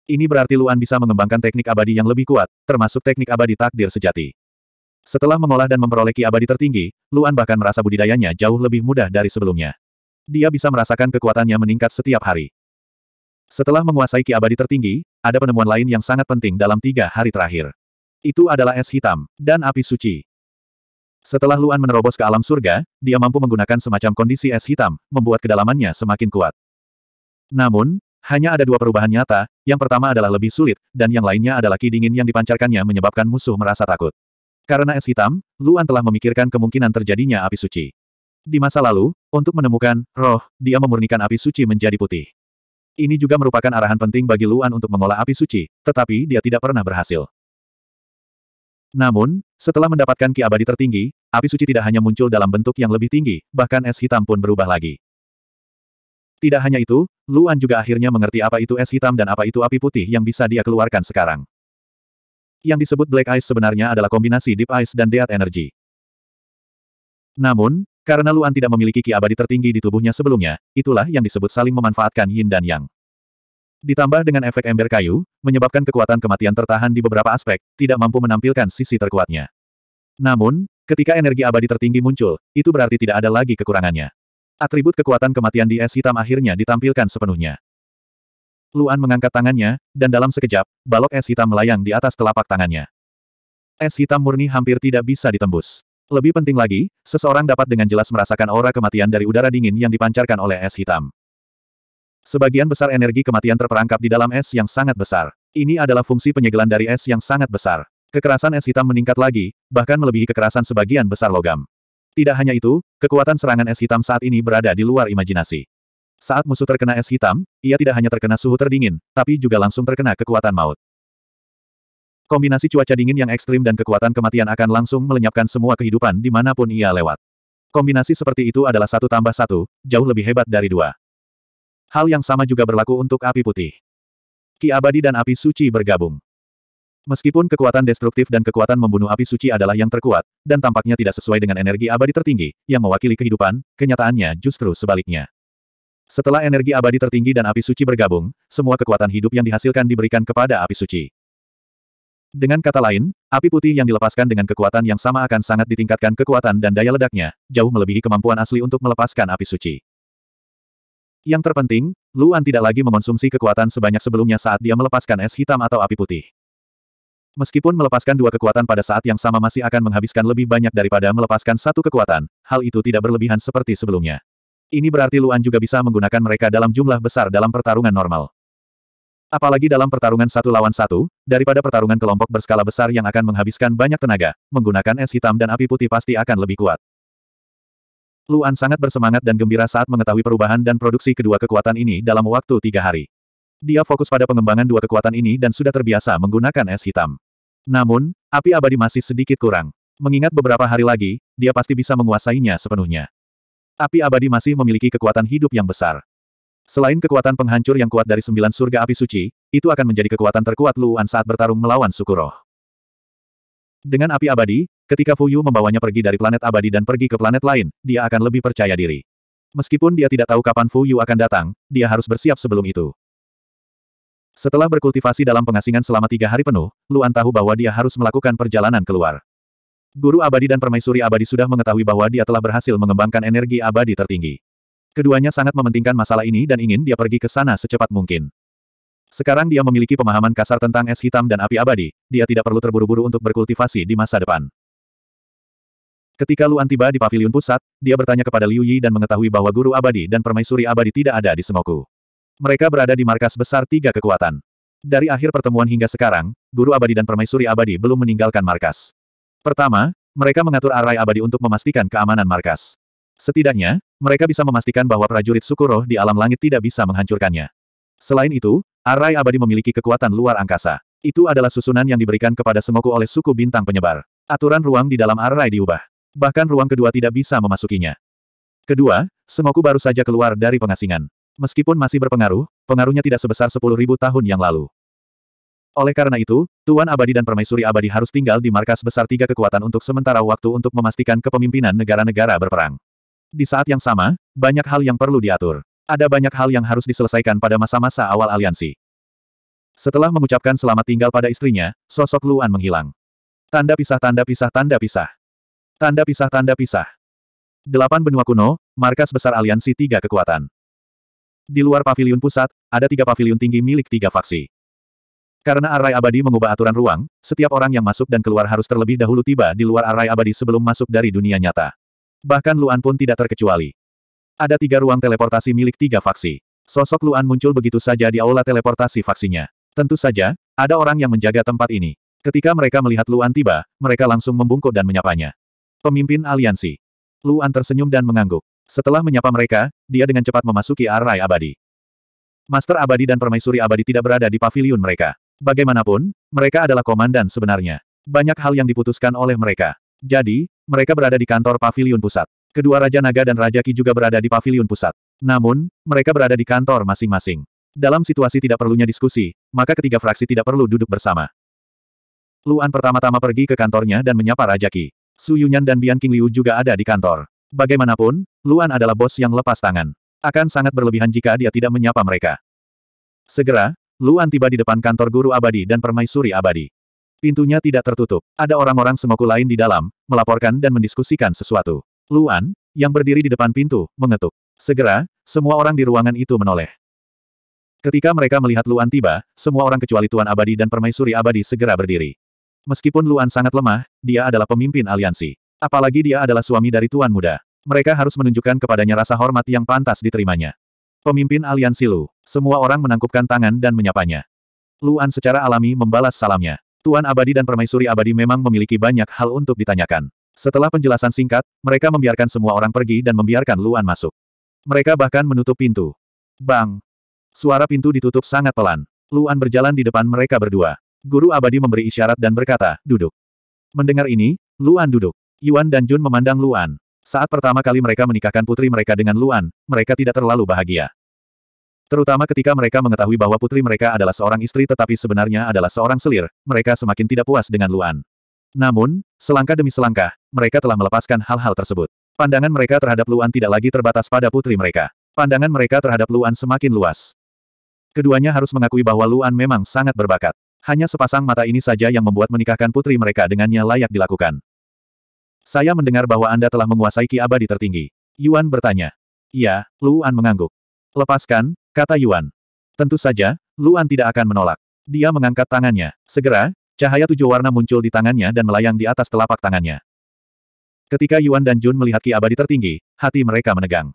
Ini berarti Luan bisa mengembangkan teknik abadi yang lebih kuat, termasuk teknik abadi takdir sejati. Setelah mengolah dan memperoleh ki abadi tertinggi, Luan bahkan merasa budidayanya jauh lebih mudah dari sebelumnya. Dia bisa merasakan kekuatannya meningkat setiap hari. Setelah menguasai ki abadi tertinggi, ada penemuan lain yang sangat penting dalam tiga hari terakhir. Itu adalah es hitam, dan api suci. Setelah Luan menerobos ke alam surga, dia mampu menggunakan semacam kondisi es hitam, membuat kedalamannya semakin kuat. Namun, hanya ada dua perubahan nyata, yang pertama adalah lebih sulit, dan yang lainnya adalah ki dingin yang dipancarkannya menyebabkan musuh merasa takut. Karena es hitam, Luan telah memikirkan kemungkinan terjadinya api suci. Di masa lalu, untuk menemukan roh, dia memurnikan api suci menjadi putih. Ini juga merupakan arahan penting bagi Luan untuk mengolah api suci, tetapi dia tidak pernah berhasil. Namun, setelah mendapatkan ki abadi tertinggi, api suci tidak hanya muncul dalam bentuk yang lebih tinggi, bahkan es hitam pun berubah lagi. Tidak hanya itu, Luan juga akhirnya mengerti apa itu es hitam dan apa itu api putih yang bisa dia keluarkan sekarang. Yang disebut Black Ice sebenarnya adalah kombinasi Deep Ice dan Death Energy. Namun, karena Luan tidak memiliki ki abadi tertinggi di tubuhnya sebelumnya, itulah yang disebut saling memanfaatkan yin dan yang. Ditambah dengan efek ember kayu, menyebabkan kekuatan kematian tertahan di beberapa aspek, tidak mampu menampilkan sisi terkuatnya. Namun, ketika energi abadi tertinggi muncul, itu berarti tidak ada lagi kekurangannya. Atribut kekuatan kematian di es hitam akhirnya ditampilkan sepenuhnya. Luan mengangkat tangannya, dan dalam sekejap, balok es hitam melayang di atas telapak tangannya. Es hitam murni hampir tidak bisa ditembus. Lebih penting lagi, seseorang dapat dengan jelas merasakan aura kematian dari udara dingin yang dipancarkan oleh es hitam. Sebagian besar energi kematian terperangkap di dalam es yang sangat besar. Ini adalah fungsi penyegelan dari es yang sangat besar. Kekerasan es hitam meningkat lagi, bahkan melebihi kekerasan sebagian besar logam. Tidak hanya itu, kekuatan serangan es hitam saat ini berada di luar imajinasi. Saat musuh terkena es hitam, ia tidak hanya terkena suhu terdingin, tapi juga langsung terkena kekuatan maut. Kombinasi cuaca dingin yang ekstrim dan kekuatan kematian akan langsung melenyapkan semua kehidupan di dimanapun ia lewat. Kombinasi seperti itu adalah satu tambah satu, jauh lebih hebat dari dua. Hal yang sama juga berlaku untuk api putih. Ki abadi dan api suci bergabung. Meskipun kekuatan destruktif dan kekuatan membunuh api suci adalah yang terkuat, dan tampaknya tidak sesuai dengan energi abadi tertinggi, yang mewakili kehidupan, kenyataannya justru sebaliknya. Setelah energi abadi tertinggi dan api suci bergabung, semua kekuatan hidup yang dihasilkan diberikan kepada api suci. Dengan kata lain, api putih yang dilepaskan dengan kekuatan yang sama akan sangat ditingkatkan kekuatan dan daya ledaknya, jauh melebihi kemampuan asli untuk melepaskan api suci. Yang terpenting, Luan tidak lagi mengonsumsi kekuatan sebanyak sebelumnya saat dia melepaskan es hitam atau api putih. Meskipun melepaskan dua kekuatan pada saat yang sama masih akan menghabiskan lebih banyak daripada melepaskan satu kekuatan, hal itu tidak berlebihan seperti sebelumnya. Ini berarti Luan juga bisa menggunakan mereka dalam jumlah besar dalam pertarungan normal. Apalagi dalam pertarungan satu lawan satu, daripada pertarungan kelompok berskala besar yang akan menghabiskan banyak tenaga, menggunakan es hitam dan api putih pasti akan lebih kuat. Luan sangat bersemangat dan gembira saat mengetahui perubahan dan produksi kedua kekuatan ini dalam waktu tiga hari. Dia fokus pada pengembangan dua kekuatan ini dan sudah terbiasa menggunakan es hitam. Namun, api abadi masih sedikit kurang. Mengingat beberapa hari lagi, dia pasti bisa menguasainya sepenuhnya. Api abadi masih memiliki kekuatan hidup yang besar. Selain kekuatan penghancur yang kuat dari sembilan surga api suci, itu akan menjadi kekuatan terkuat Luan saat bertarung melawan Sukuroh. Dengan api abadi, ketika Fuyu membawanya pergi dari planet abadi dan pergi ke planet lain, dia akan lebih percaya diri. Meskipun dia tidak tahu kapan Fuyu akan datang, dia harus bersiap sebelum itu. Setelah berkultivasi dalam pengasingan selama tiga hari penuh, Luan tahu bahwa dia harus melakukan perjalanan keluar. Guru abadi dan permaisuri abadi sudah mengetahui bahwa dia telah berhasil mengembangkan energi abadi tertinggi. Keduanya sangat mementingkan masalah ini dan ingin dia pergi ke sana secepat mungkin. Sekarang dia memiliki pemahaman kasar tentang es hitam dan api abadi, dia tidak perlu terburu-buru untuk berkultivasi di masa depan. Ketika Luan tiba di paviliun pusat, dia bertanya kepada Liu Yi dan mengetahui bahwa guru abadi dan permaisuri abadi tidak ada di semoku. Mereka berada di markas besar tiga kekuatan. Dari akhir pertemuan hingga sekarang, Guru Abadi dan Permaisuri Abadi belum meninggalkan markas. Pertama, mereka mengatur arai abadi untuk memastikan keamanan markas. Setidaknya, mereka bisa memastikan bahwa prajurit Sukuro di alam langit tidak bisa menghancurkannya. Selain itu, arai abadi memiliki kekuatan luar angkasa. Itu adalah susunan yang diberikan kepada semoku oleh suku bintang penyebar. Aturan ruang di dalam arai diubah. Bahkan ruang kedua tidak bisa memasukinya. Kedua, semoku baru saja keluar dari pengasingan. Meskipun masih berpengaruh, pengaruhnya tidak sebesar 10.000 tahun yang lalu. Oleh karena itu, Tuan Abadi dan Permaisuri Abadi harus tinggal di markas besar tiga kekuatan untuk sementara waktu untuk memastikan kepemimpinan negara-negara berperang. Di saat yang sama, banyak hal yang perlu diatur. Ada banyak hal yang harus diselesaikan pada masa-masa awal aliansi. Setelah mengucapkan selamat tinggal pada istrinya, sosok Luan menghilang. Tanda pisah tanda pisah tanda pisah. Tanda pisah tanda pisah. Delapan benua kuno, markas besar aliansi tiga kekuatan. Di luar pavilion pusat, ada tiga pavilion tinggi milik tiga faksi. Karena arai abadi mengubah aturan ruang, setiap orang yang masuk dan keluar harus terlebih dahulu tiba di luar arai abadi sebelum masuk dari dunia nyata. Bahkan Luan pun tidak terkecuali. Ada tiga ruang teleportasi milik tiga faksi. Sosok Luan muncul begitu saja di aula teleportasi faksinya. Tentu saja, ada orang yang menjaga tempat ini. Ketika mereka melihat Luan tiba, mereka langsung membungkuk dan menyapanya. Pemimpin aliansi. Luan tersenyum dan mengangguk. Setelah menyapa mereka, dia dengan cepat memasuki arai abadi. Master abadi dan permaisuri abadi tidak berada di pavilion mereka. Bagaimanapun, mereka adalah komandan sebenarnya. Banyak hal yang diputuskan oleh mereka. Jadi, mereka berada di kantor pavilion pusat. Kedua Raja Naga dan Raja Ki juga berada di pavilion pusat. Namun, mereka berada di kantor masing-masing. Dalam situasi tidak perlunya diskusi, maka ketiga fraksi tidak perlu duduk bersama. Luan pertama-tama pergi ke kantornya dan menyapa Raja Ki. Su Yunyan dan Bian King Liu juga ada di kantor. Bagaimanapun, Luan adalah bos yang lepas tangan. Akan sangat berlebihan jika dia tidak menyapa mereka. Segera, Luan tiba di depan kantor guru abadi dan permaisuri abadi. Pintunya tidak tertutup. Ada orang-orang semoku lain di dalam, melaporkan dan mendiskusikan sesuatu. Luan, yang berdiri di depan pintu, mengetuk. Segera, semua orang di ruangan itu menoleh. Ketika mereka melihat Luan tiba, semua orang kecuali Tuan Abadi dan Permaisuri Abadi segera berdiri. Meskipun Luan sangat lemah, dia adalah pemimpin aliansi. Apalagi dia adalah suami dari tuan muda. Mereka harus menunjukkan kepadanya rasa hormat yang pantas diterimanya. Pemimpin aliansi Lu, semua orang menangkupkan tangan dan menyapanya. Luan secara alami membalas salamnya. Tuan Abadi dan Permaisuri Abadi memang memiliki banyak hal untuk ditanyakan. Setelah penjelasan singkat, mereka membiarkan semua orang pergi dan membiarkan Luan masuk. Mereka bahkan menutup pintu. Bang! Suara pintu ditutup sangat pelan. Luan berjalan di depan mereka berdua. Guru Abadi memberi isyarat dan berkata, duduk. Mendengar ini, Luan duduk. Yuan dan Jun memandang Luan. Saat pertama kali mereka menikahkan putri mereka dengan Luan, mereka tidak terlalu bahagia. Terutama ketika mereka mengetahui bahwa putri mereka adalah seorang istri tetapi sebenarnya adalah seorang selir, mereka semakin tidak puas dengan Luan. Namun, selangkah demi selangkah, mereka telah melepaskan hal-hal tersebut. Pandangan mereka terhadap Luan tidak lagi terbatas pada putri mereka. Pandangan mereka terhadap Luan semakin luas. Keduanya harus mengakui bahwa Luan memang sangat berbakat. Hanya sepasang mata ini saja yang membuat menikahkan putri mereka dengannya layak dilakukan. Saya mendengar bahwa Anda telah menguasai Ki Abadi tertinggi. Yuan bertanya. Iya, Luan mengangguk. Lepaskan, kata Yuan. Tentu saja, Luan tidak akan menolak. Dia mengangkat tangannya. Segera, cahaya tujuh warna muncul di tangannya dan melayang di atas telapak tangannya. Ketika Yuan dan Jun melihat Ki Abadi tertinggi, hati mereka menegang.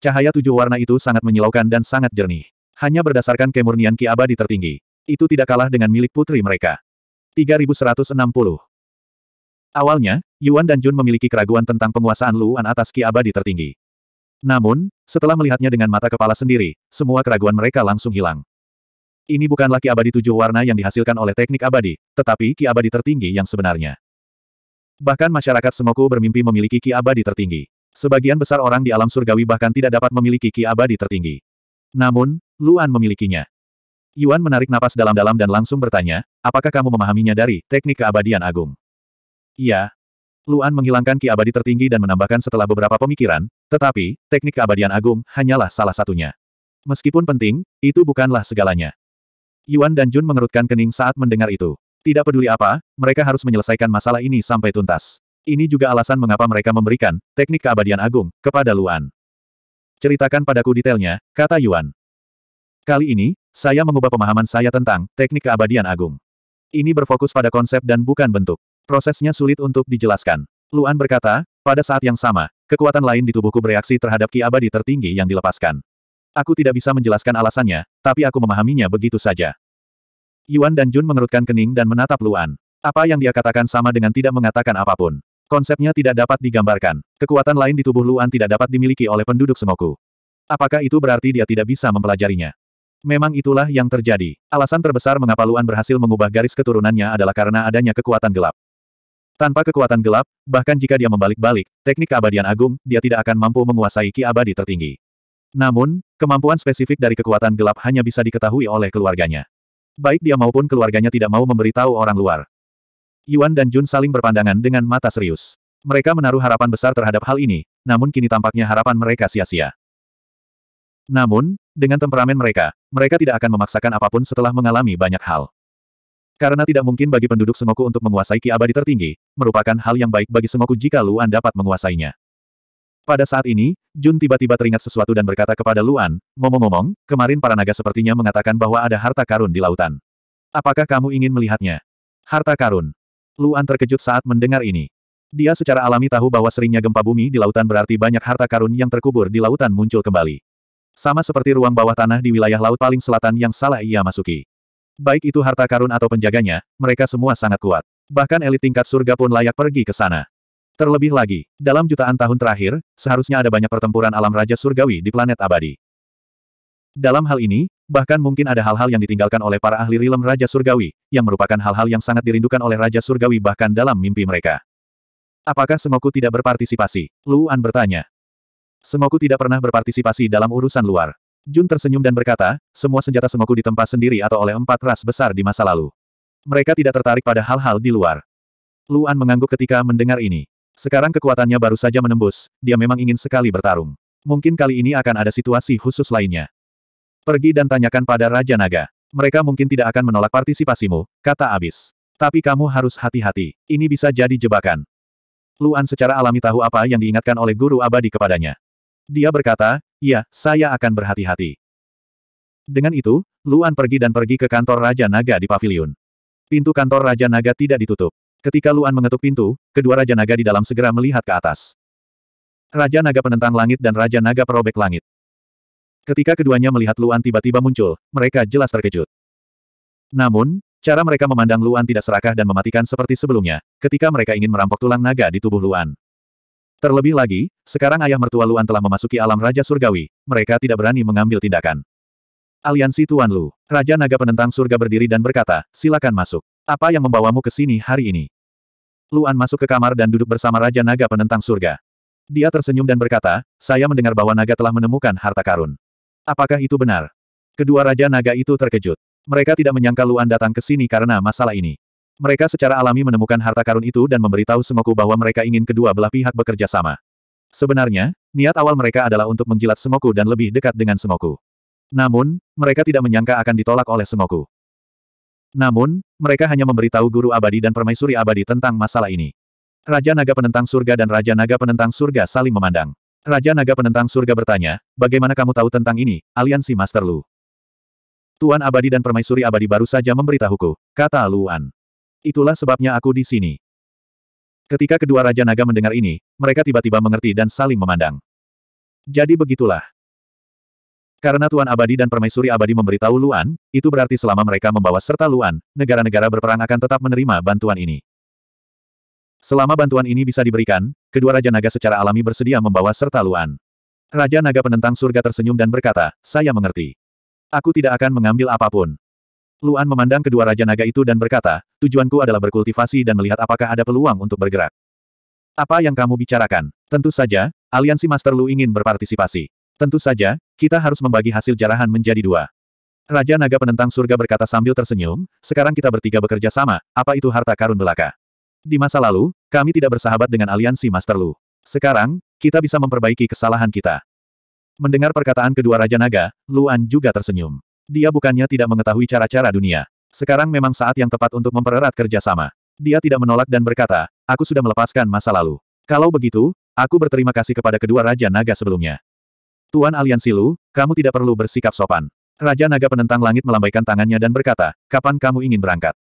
Cahaya tujuh warna itu sangat menyilaukan dan sangat jernih. Hanya berdasarkan kemurnian Ki Abadi tertinggi. Itu tidak kalah dengan milik putri mereka. 3160 Awalnya, Yuan dan Jun memiliki keraguan tentang penguasaan Luan atas Ki Abadi tertinggi. Namun, setelah melihatnya dengan mata kepala sendiri, semua keraguan mereka langsung hilang. Ini bukanlah Ki Abadi tujuh warna yang dihasilkan oleh teknik abadi, tetapi Ki Abadi tertinggi yang sebenarnya. Bahkan masyarakat Semoku bermimpi memiliki Ki Abadi tertinggi. Sebagian besar orang di alam surgawi bahkan tidak dapat memiliki Ki Abadi tertinggi. Namun, Luan memilikinya. Yuan menarik napas dalam-dalam dan langsung bertanya, apakah kamu memahaminya dari teknik keabadian agung? Iya. Luan menghilangkan ki abadi tertinggi dan menambahkan setelah beberapa pemikiran, tetapi, teknik keabadian agung hanyalah salah satunya. Meskipun penting, itu bukanlah segalanya. Yuan dan Jun mengerutkan kening saat mendengar itu. Tidak peduli apa, mereka harus menyelesaikan masalah ini sampai tuntas. Ini juga alasan mengapa mereka memberikan teknik keabadian agung kepada Luan. Ceritakan padaku detailnya, kata Yuan. Kali ini, saya mengubah pemahaman saya tentang teknik keabadian agung. Ini berfokus pada konsep dan bukan bentuk. Prosesnya sulit untuk dijelaskan. Luan berkata, pada saat yang sama, kekuatan lain di tubuhku bereaksi terhadap ki abadi tertinggi yang dilepaskan. Aku tidak bisa menjelaskan alasannya, tapi aku memahaminya begitu saja. Yuan dan Jun mengerutkan kening dan menatap Luan. Apa yang dia katakan sama dengan tidak mengatakan apapun. Konsepnya tidak dapat digambarkan. Kekuatan lain di tubuh Luan tidak dapat dimiliki oleh penduduk semoku. Apakah itu berarti dia tidak bisa mempelajarinya? Memang itulah yang terjadi. Alasan terbesar mengapa Luan berhasil mengubah garis keturunannya adalah karena adanya kekuatan gelap. Tanpa kekuatan gelap, bahkan jika dia membalik-balik, teknik keabadian agung, dia tidak akan mampu menguasai ki abadi tertinggi. Namun, kemampuan spesifik dari kekuatan gelap hanya bisa diketahui oleh keluarganya. Baik dia maupun keluarganya tidak mau memberitahu orang luar. Yuan dan Jun saling berpandangan dengan mata serius. Mereka menaruh harapan besar terhadap hal ini, namun kini tampaknya harapan mereka sia-sia. Namun, dengan temperamen mereka, mereka tidak akan memaksakan apapun setelah mengalami banyak hal. Karena tidak mungkin bagi penduduk Semoku untuk menguasai Ki Abadi tertinggi, merupakan hal yang baik bagi Semoku jika Luan dapat menguasainya. Pada saat ini, Jun tiba-tiba teringat sesuatu dan berkata kepada Luan, ngomong-ngomong, kemarin para naga sepertinya mengatakan bahwa ada harta karun di lautan. Apakah kamu ingin melihatnya? Harta karun. Luan terkejut saat mendengar ini. Dia secara alami tahu bahwa seringnya gempa bumi di lautan berarti banyak harta karun yang terkubur di lautan muncul kembali. Sama seperti ruang bawah tanah di wilayah laut paling selatan yang salah ia masuki. Baik itu harta karun atau penjaganya, mereka semua sangat kuat. Bahkan elit tingkat surga pun layak pergi ke sana. Terlebih lagi, dalam jutaan tahun terakhir, seharusnya ada banyak pertempuran alam raja surgawi di planet abadi. Dalam hal ini, bahkan mungkin ada hal-hal yang ditinggalkan oleh para ahli rilem raja surgawi, yang merupakan hal-hal yang sangat dirindukan oleh raja surgawi bahkan dalam mimpi mereka. Apakah Sengoku tidak berpartisipasi? Luan bertanya. Sengoku tidak pernah berpartisipasi dalam urusan luar. Jun tersenyum dan berkata, semua senjata semoku ditempa sendiri atau oleh empat ras besar di masa lalu. Mereka tidak tertarik pada hal-hal di luar. Luan mengangguk ketika mendengar ini. Sekarang kekuatannya baru saja menembus, dia memang ingin sekali bertarung. Mungkin kali ini akan ada situasi khusus lainnya. Pergi dan tanyakan pada Raja Naga. Mereka mungkin tidak akan menolak partisipasimu, kata Abis. Tapi kamu harus hati-hati, ini bisa jadi jebakan. Luan secara alami tahu apa yang diingatkan oleh guru abadi kepadanya. Dia berkata, Iya, saya akan berhati-hati. Dengan itu, Luan pergi dan pergi ke kantor Raja Naga di Pavilion. Pintu kantor Raja Naga tidak ditutup. Ketika Luan mengetuk pintu, kedua Raja Naga di dalam segera melihat ke atas. Raja Naga Penentang Langit dan Raja Naga Perobek Langit. Ketika keduanya melihat Luan tiba-tiba muncul, mereka jelas terkejut. Namun, cara mereka memandang Luan tidak serakah dan mematikan seperti sebelumnya, ketika mereka ingin merampok tulang naga di tubuh Luan. Terlebih lagi, sekarang ayah mertua Luan telah memasuki alam Raja Surgawi, mereka tidak berani mengambil tindakan. Aliansi Tuan Lu, Raja Naga penentang surga berdiri dan berkata, silakan masuk. Apa yang membawamu ke sini hari ini? Luan masuk ke kamar dan duduk bersama Raja Naga penentang surga. Dia tersenyum dan berkata, saya mendengar bahwa naga telah menemukan harta karun. Apakah itu benar? Kedua Raja Naga itu terkejut. Mereka tidak menyangka Luan datang ke sini karena masalah ini. Mereka secara alami menemukan harta karun itu dan memberitahu semoku bahwa mereka ingin kedua belah pihak bekerja sama. Sebenarnya, niat awal mereka adalah untuk menjilat semoku dan lebih dekat dengan semoku. Namun, mereka tidak menyangka akan ditolak oleh semoku. Namun, mereka hanya memberitahu guru abadi dan permaisuri abadi tentang masalah ini. Raja Naga Penentang Surga dan Raja Naga Penentang Surga saling memandang. Raja Naga Penentang Surga bertanya, bagaimana kamu tahu tentang ini, aliansi Master Lu? Tuan abadi dan permaisuri abadi baru saja memberitahuku, kata Luan. Itulah sebabnya aku di sini. Ketika kedua Raja Naga mendengar ini, mereka tiba-tiba mengerti dan saling memandang. Jadi begitulah. Karena Tuan Abadi dan Permaisuri Abadi memberitahu Luan, itu berarti selama mereka membawa serta Luan, negara-negara berperang akan tetap menerima bantuan ini. Selama bantuan ini bisa diberikan, kedua Raja Naga secara alami bersedia membawa serta Luan. Raja Naga penentang surga tersenyum dan berkata, saya mengerti. Aku tidak akan mengambil apapun. Luan memandang kedua Raja Naga itu dan berkata, tujuanku adalah berkultivasi dan melihat apakah ada peluang untuk bergerak. Apa yang kamu bicarakan? Tentu saja, aliansi Master Lu ingin berpartisipasi. Tentu saja, kita harus membagi hasil jarahan menjadi dua. Raja Naga Penentang Surga berkata sambil tersenyum, sekarang kita bertiga bekerja sama, apa itu harta karun belaka? Di masa lalu, kami tidak bersahabat dengan aliansi Master Lu. Sekarang, kita bisa memperbaiki kesalahan kita. Mendengar perkataan kedua Raja Naga, Luan juga tersenyum. Dia bukannya tidak mengetahui cara-cara dunia. Sekarang memang saat yang tepat untuk mempererat kerjasama. Dia tidak menolak dan berkata, aku sudah melepaskan masa lalu. Kalau begitu, aku berterima kasih kepada kedua Raja Naga sebelumnya. Tuan Aliansi Lu, kamu tidak perlu bersikap sopan. Raja Naga penentang langit melambaikan tangannya dan berkata, kapan kamu ingin berangkat?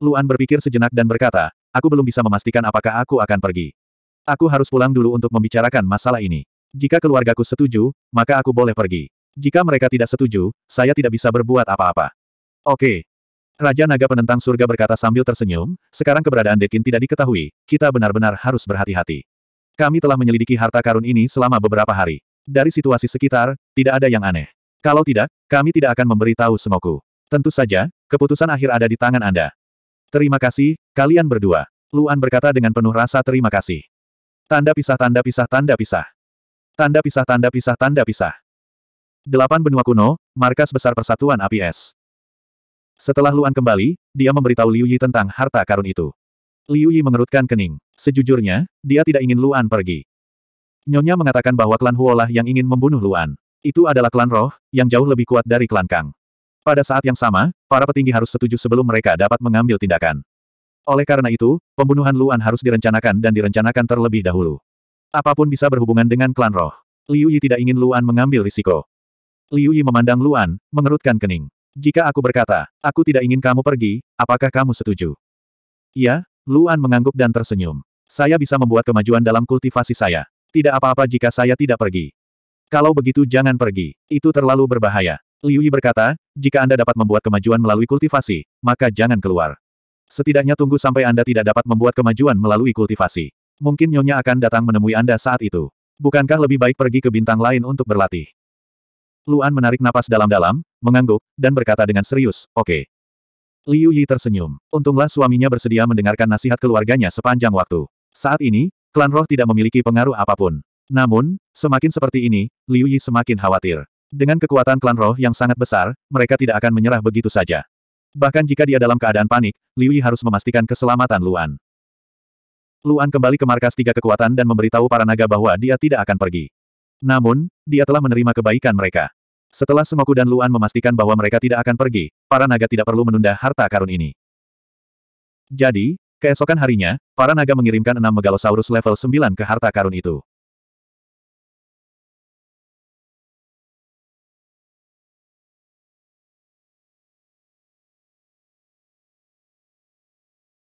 Luan berpikir sejenak dan berkata, aku belum bisa memastikan apakah aku akan pergi. Aku harus pulang dulu untuk membicarakan masalah ini. Jika keluargaku setuju, maka aku boleh pergi. Jika mereka tidak setuju, saya tidak bisa berbuat apa-apa. Oke. Raja Naga penentang surga berkata sambil tersenyum, sekarang keberadaan Dekin tidak diketahui, kita benar-benar harus berhati-hati. Kami telah menyelidiki harta karun ini selama beberapa hari. Dari situasi sekitar, tidak ada yang aneh. Kalau tidak, kami tidak akan memberitahu Sengoku. Tentu saja, keputusan akhir ada di tangan Anda. Terima kasih, kalian berdua. Luan berkata dengan penuh rasa terima kasih. Tanda pisah tanda pisah tanda pisah. Tanda pisah tanda pisah tanda pisah. Delapan benua kuno, markas besar persatuan api es. Setelah Luan kembali, dia memberitahu Liu Yi tentang harta karun itu. Liu Yi mengerutkan kening. Sejujurnya, dia tidak ingin Luan pergi. Nyonya mengatakan bahwa klan Huolah yang ingin membunuh Luan. Itu adalah klan roh, yang jauh lebih kuat dari klan Kang. Pada saat yang sama, para petinggi harus setuju sebelum mereka dapat mengambil tindakan. Oleh karena itu, pembunuhan Luan harus direncanakan dan direncanakan terlebih dahulu. Apapun bisa berhubungan dengan klan roh. Liu Yi tidak ingin Luan mengambil risiko. Liu Yi memandang Luan, mengerutkan kening. Jika aku berkata, aku tidak ingin kamu pergi, apakah kamu setuju? Ya, Luan mengangguk dan tersenyum. Saya bisa membuat kemajuan dalam kultivasi saya. Tidak apa-apa jika saya tidak pergi. Kalau begitu jangan pergi, itu terlalu berbahaya. Liu Yi berkata, jika Anda dapat membuat kemajuan melalui kultivasi, maka jangan keluar. Setidaknya tunggu sampai Anda tidak dapat membuat kemajuan melalui kultivasi. Mungkin Nyonya akan datang menemui Anda saat itu. Bukankah lebih baik pergi ke bintang lain untuk berlatih? Luan menarik napas dalam-dalam, mengangguk, dan berkata dengan serius, oke. Okay. Liu Yi tersenyum. Untunglah suaminya bersedia mendengarkan nasihat keluarganya sepanjang waktu. Saat ini, klan roh tidak memiliki pengaruh apapun. Namun, semakin seperti ini, Liu Yi semakin khawatir. Dengan kekuatan klan roh yang sangat besar, mereka tidak akan menyerah begitu saja. Bahkan jika dia dalam keadaan panik, Liu Yi harus memastikan keselamatan Luan. Luan kembali ke markas tiga kekuatan dan memberitahu para naga bahwa dia tidak akan pergi. Namun, dia telah menerima kebaikan mereka. Setelah Semoku dan Luan memastikan bahwa mereka tidak akan pergi, para naga tidak perlu menunda harta karun ini. Jadi, keesokan harinya, para naga mengirimkan enam megalosaurus level 9 ke harta karun itu.